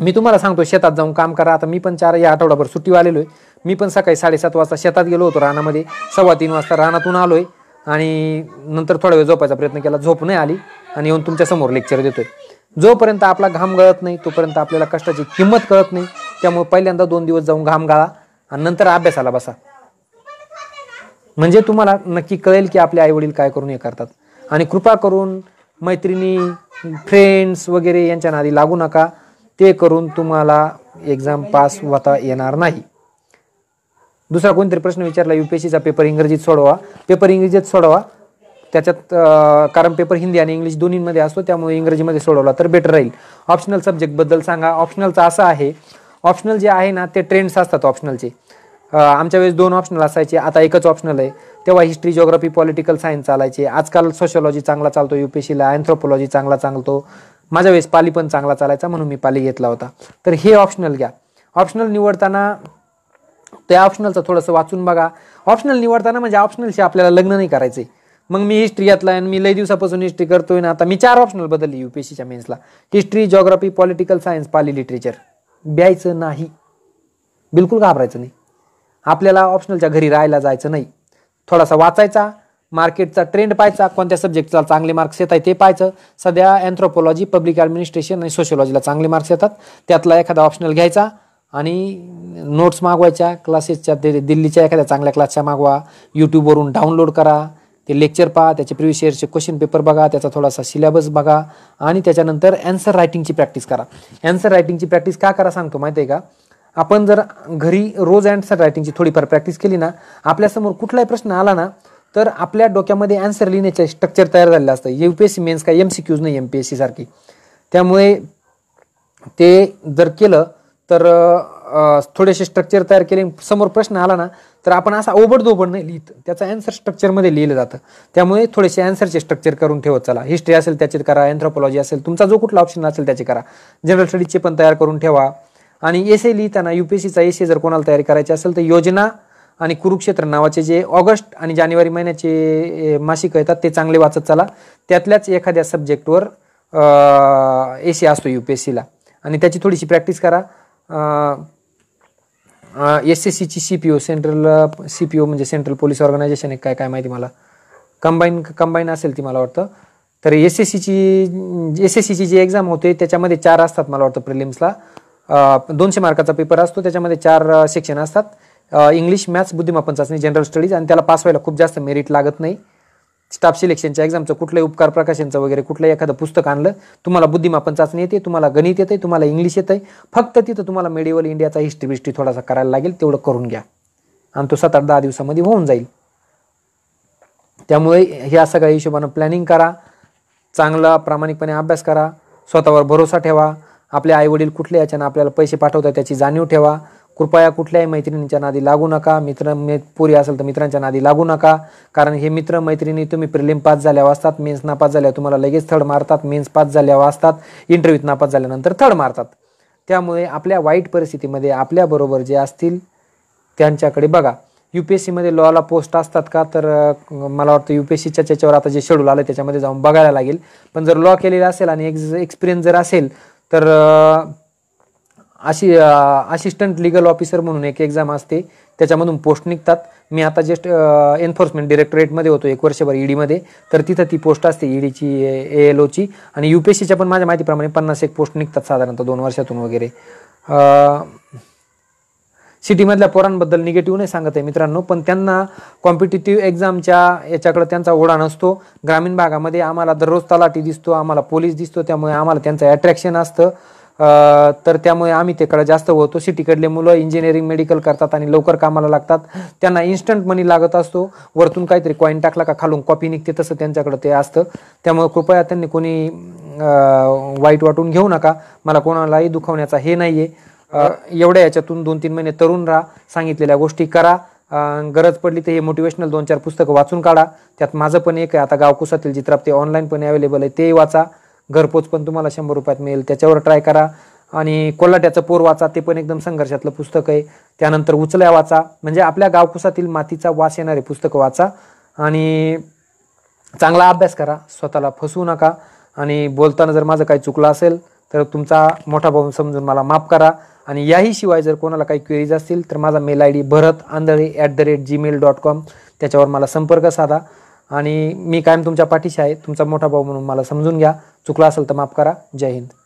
मी तुम्हाला सांगतो शेतात जाऊन काम करा आता मी पण चार या आठवड्याभर सुट्टीवर आलेलो आहे मी पण सकाळी साडेसात वाजता शेतात गेलो होतो रानामध्ये सव्वा तीन वाजता रानातून आलो आहे आणि नंतर थोडा वेळ झोपायचा प्रयत्न केला झोप नाही आली आणि येऊन तुमच्यासमोर लेक्चर देतोय जोपर्यंत आपला घाम गळत नाही तोपर्यंत आपल्याला कष्टाची किंमत कळत नाही त्यामुळे पहिल्यांदा दोन दिवस जाऊन घाम गाळा आणि नंतर अभ्यासाला बसा म्हणजे तुम्हाला नक्की कळेल की आपले आई वडील काय करून हे करतात आणि कृपा करून मैत्रिणी फ्रेंड्स वगैरे यांच्या नादी लागू नका ते करून तुम्हाला एक्झाम पास होता येणार नाही दुसरा कोणतरी प्रश्न विचारला युपीएससीचा पेपर इंग्रजीत सोडवा पेपर इंग्रजीत सोडवा त्याच्यात कारण पेपर हिंदी आणि इंग्लिश दोन्हीमध्ये असतो त्यामुळे इंग्रजीमध्ये सोडवला तर बेटर राहील ऑप्शनल सब्जेक्ट बद्दल सांगा ऑप्शनलचा असा आहे ऑप्शनल जे आहे ना ते ट्रेंड्स असतात ऑप्शनलचे आमच्या वेळेस दोन ऑप्शनल असायचे आता एकच ऑप्शनल आहे तेव्हा हिस्ट्री ज्योग्राफी पॉलिटिकल सायन्स चालायचे आजकाल सोशोलॉजी चांगला चालतो यू पी अँथ्रोपॉलॉजी चांगला चालतो माझ्या वेळेस पाली पण चांगला चालायचा म्हणून मी पाली घेतला होता तर हे ऑप्शनल घ्या ऑप्शनल निवडताना त्या ऑप्शनलचं थोडंसं वाचून बघा ऑप्शनल निवडताना म्हणजे ऑप्शनलशी आपल्याला लग्न नाही करायचे मग मी हिस्ट्री यातला आणि मी लई दिवसापासून हिस्ट्री करतोय ना आता मी चार ऑप्शनल बदलली यू पी सीच्या मेन्सला history geography political science Pali literature ब्यायचं नाही बिलकुल घाबरायचं नाही आपल्याला ऑप्शनलच्या घरी राहायला जायचं नाही थोडासा वाचायचा मार्केटचा ट्रेंड पाहायचा कोणत्या सब्जेक्टला चांगले मार्क्स येत आहे ते पाहायचं सध्या अँथ्रोपॉलॉजी पब्लिक ॲडमिनिस्ट्रेशन आणि सोशोलॉजीला चांगले मार्क्स येतात त्यातला एखादा ऑप्शनल घ्यायचा आणि नोट्स मागवायच्या क्लासेसच्या दिल्लीच्या एखाद्या चांगल्या क्लासच्या मागवा यूट्यूबवरून डाउनलोड करा ते लेक्चर पहा त्याचे प्रिव्हिस इयरचे क्वेश्चन पेपर बघा त्याचा थोडासा सिलेबस बघा आणि त्याच्यानंतर अँसर रायटिंगची प्रॅक्टिस करा अँसर रायटिंगची प्रॅक्टिस का करा सांगतो माहिती आहे का आपण जर घरी रोज अँसर रायटिंगची थोडीफार प्रॅक्टिस केली ना आपल्यासमोर कुठलाही प्रश्न आला ना तर आपल्या डोक्यामध्ये अँसर लिहिण्याचे स्ट्रक्चर तयार झालेलं असतं U P S C mains काय एम सी क्यूज नाही एम पी एस सी सारखी त्यामुळे ते जर केलं तर थोडेसे स्ट्रक्चर तयार केले समोर प्रश्न आला ना तर आपण असा ओबडदोबड नाही लिहित त्याचा अँसर स्ट्रक्चरमध्ये लिहिलं जातं त्यामुळे थोडेसे अँसरचे स्ट्रक्चर करून ठेवत चला हिस्ट्री असेल त्याचे करा अँथ्रोपॉलॉजी असेल तुमचा जो कुठला ऑप्शन असेल त्याचे करा जनरल स्टडीजचे पण तयार करून ठेवा आणि ए लिहिताना यू पी एस एसे जर कोणाला तयारी करायची असेल तर योजना आणि कुरुक्षेत्र नावाचे जे ऑगस्ट आणि जानेवारी महिन्याचे मासिक येतात ते चांगले वाचत चला त्यातल्याच एखाद्या सब्जेक्टवर सी असतो यू पी एस सीला आणि त्याची थोडीशी प्रॅक्टिस करा एस एस सीची C P O central C P O म्हणजे सेंट्रल पोलीस ऑर्गनायझेशन एक काय काय माहिती मला कंबाईन कंबाईन असेल ती मला वाटतं तर एस एस सीची एस एस सीची जी एक्झाम होते त्याच्यामध्ये चार असतात मला वाटतं प्रिलिम्सला दोनशे मार्काचा पेपर असतो त्याच्यामध्ये चार सेक्शन असतात इंग्लिश मॅथ्स बुद्धिमापन चाचणी जनरल स्टडीज आणि त्याला पास व्हायला खूप जास्त मेरिट लागत नाही स्टाफ सिलेक्शनच्या एक्झामचं कुठलंही उपकार प्रकाशनचं वगैरे कुठलंही एखादं पुस्तक आणलं तुम्हाला बुद्धिमापन चाचणी येते तुम्हाला गणित येते तुम्हाला इंग्लिश येतं फक्त तिथं तुम्हाला मेडिवल इंडियाचा हिस्ट्री बिस्ट्री थोडासा करायला लागेल तेवढं करून घ्या आणि तो सात आठ दहा दिवसामध्ये होऊन जाईल त्यामुळे ह्या सगळ्या हिशोबानं प्लॅनिंग करा चांगला प्रामाणिकपणे अभ्यास करा स्वतःवर भरोसा ठेवा आपले वडील कुठले याच्यानं आपल्याला पैसे पाठवतात त्याची जाणीव ठेवा कृपया कुठल्याही मैत्रिणींच्या नादी लागू नका मित्र पुरी असेल तर मित्रांच्या नादी लागू नका कारण हे मित्र मैत्रिणी तुम्ही प्रिलिम पास झाल्या असतात मेन्स नापास झाल्यावर तुम्हाला लगेच थर्ड मारतात मेन्स पास झाल्यावर वाचतात इंटरव्ह्यूत नापास झाल्यानंतर थर्ड मारतात त्यामुळे आपल्या वाईट परिस्थितीमध्ये आपल्याबरोबर जे असतील त्यांच्याकडे बघा यू पी एस सीमध्ये लॉला पोस्ट असतात का तर मला वाटतं यू पी एस सीच्या त्याच्यावर आता जे शेड्यूल आलं त्याच्यामध्ये जाऊन बघायला लागेल पण जर लॉ केलेला असेल आणि एक्स एक्सपिरियन्स जर असेल तर अशी असिस्टंट लिगल ऑफिसर म्हणून एक एक्झाम असते त्याच्यामधून पोस्ट निघतात मी आता जस्ट एन्फोर्समेंट डिरेक्टरेटमध्ये होतो एक वर्षभर ईडीमध्ये तर तिथं ती पोस्ट असते ईडीची ए एल ओची आणि यू पी एस सीच्या पण माझ्या माहितीप्रमाणे पन्नास एक पोस्ट निघतात साधारणतः दोन वर्षातून वगैरे सिटीमधल्या पोरांबद्दल निगेटिव्ह नाही सांगत आहे मित्रांनो पण त्यांना कॉम्पिटेटिव्ह एक्झामच्या याच्याकडे त्यांचा ओढा नसतो ग्रामीण भागामध्ये आम्हाला दररोज तलाठी दिसतो आम्हाला पोलीस दिसतो त्यामुळे आम्हाला त्यांचं अट्रॅक्शन असतं तर त्यामुळे आम्ही तिकडे जास्त होतो सिटीकडले मुलं इंजिनिअरिंग मेडिकल करतात आणि लवकर कामाला लागतात त्यांना इन्स्टंट मनी लागत असतो वरतून काहीतरी कॉईन टाकला का खालून कॉपी निघते तसं त्यांच्याकडे ते असतं त्यामुळे कृपया त्यांनी कोणी वाईट वाटून घेऊ नका मला कोणालाही दुखवण्याचा हे नाही आहे एवढ्या याच्यातून दोन तीन महिने तरुण राहा सांगितलेल्या गोष्टी करा गरज पडली तर हे मोटिवेशनल दोन चार पुस्तकं वाचून काढा त्यात माझं पण एक आहे आता गावकुसातील जित्राप ते ऑनलाईन पण अवेलेबल आहे ते वाचा घरपोच पण तुम्हाला शंभर रुपयात मिळेल त्याच्यावर ट्राय करा आणि कोल्हाट्याचं पोर वाचा ते पण एकदम संघर्षातलं पुस्तक आहे त्यानंतर उचल्या वाचा म्हणजे आपल्या गावकुसातील मातीचा वास येणारे पुस्तक वाचा आणि चांगला अभ्यास करा स्वतःला फसवू नका आणि बोलताना जर माझं काही चुकलं असेल तर तुमचा मोठा भाऊ समजून मला माफ करा आणि याही शिवाय जर कोणाला काही क्वेरीज असतील तर माझा mail I D Bharat Andhale at the rate Gmail dot com त्याच्यावर मला संपर्क साधा आणि मी कायम तुमच्या पाठीशी आहे तुमचा मोठा भाऊ म्हणून मला समजून घ्या चुकला असेल तर माफ करा जय हिंद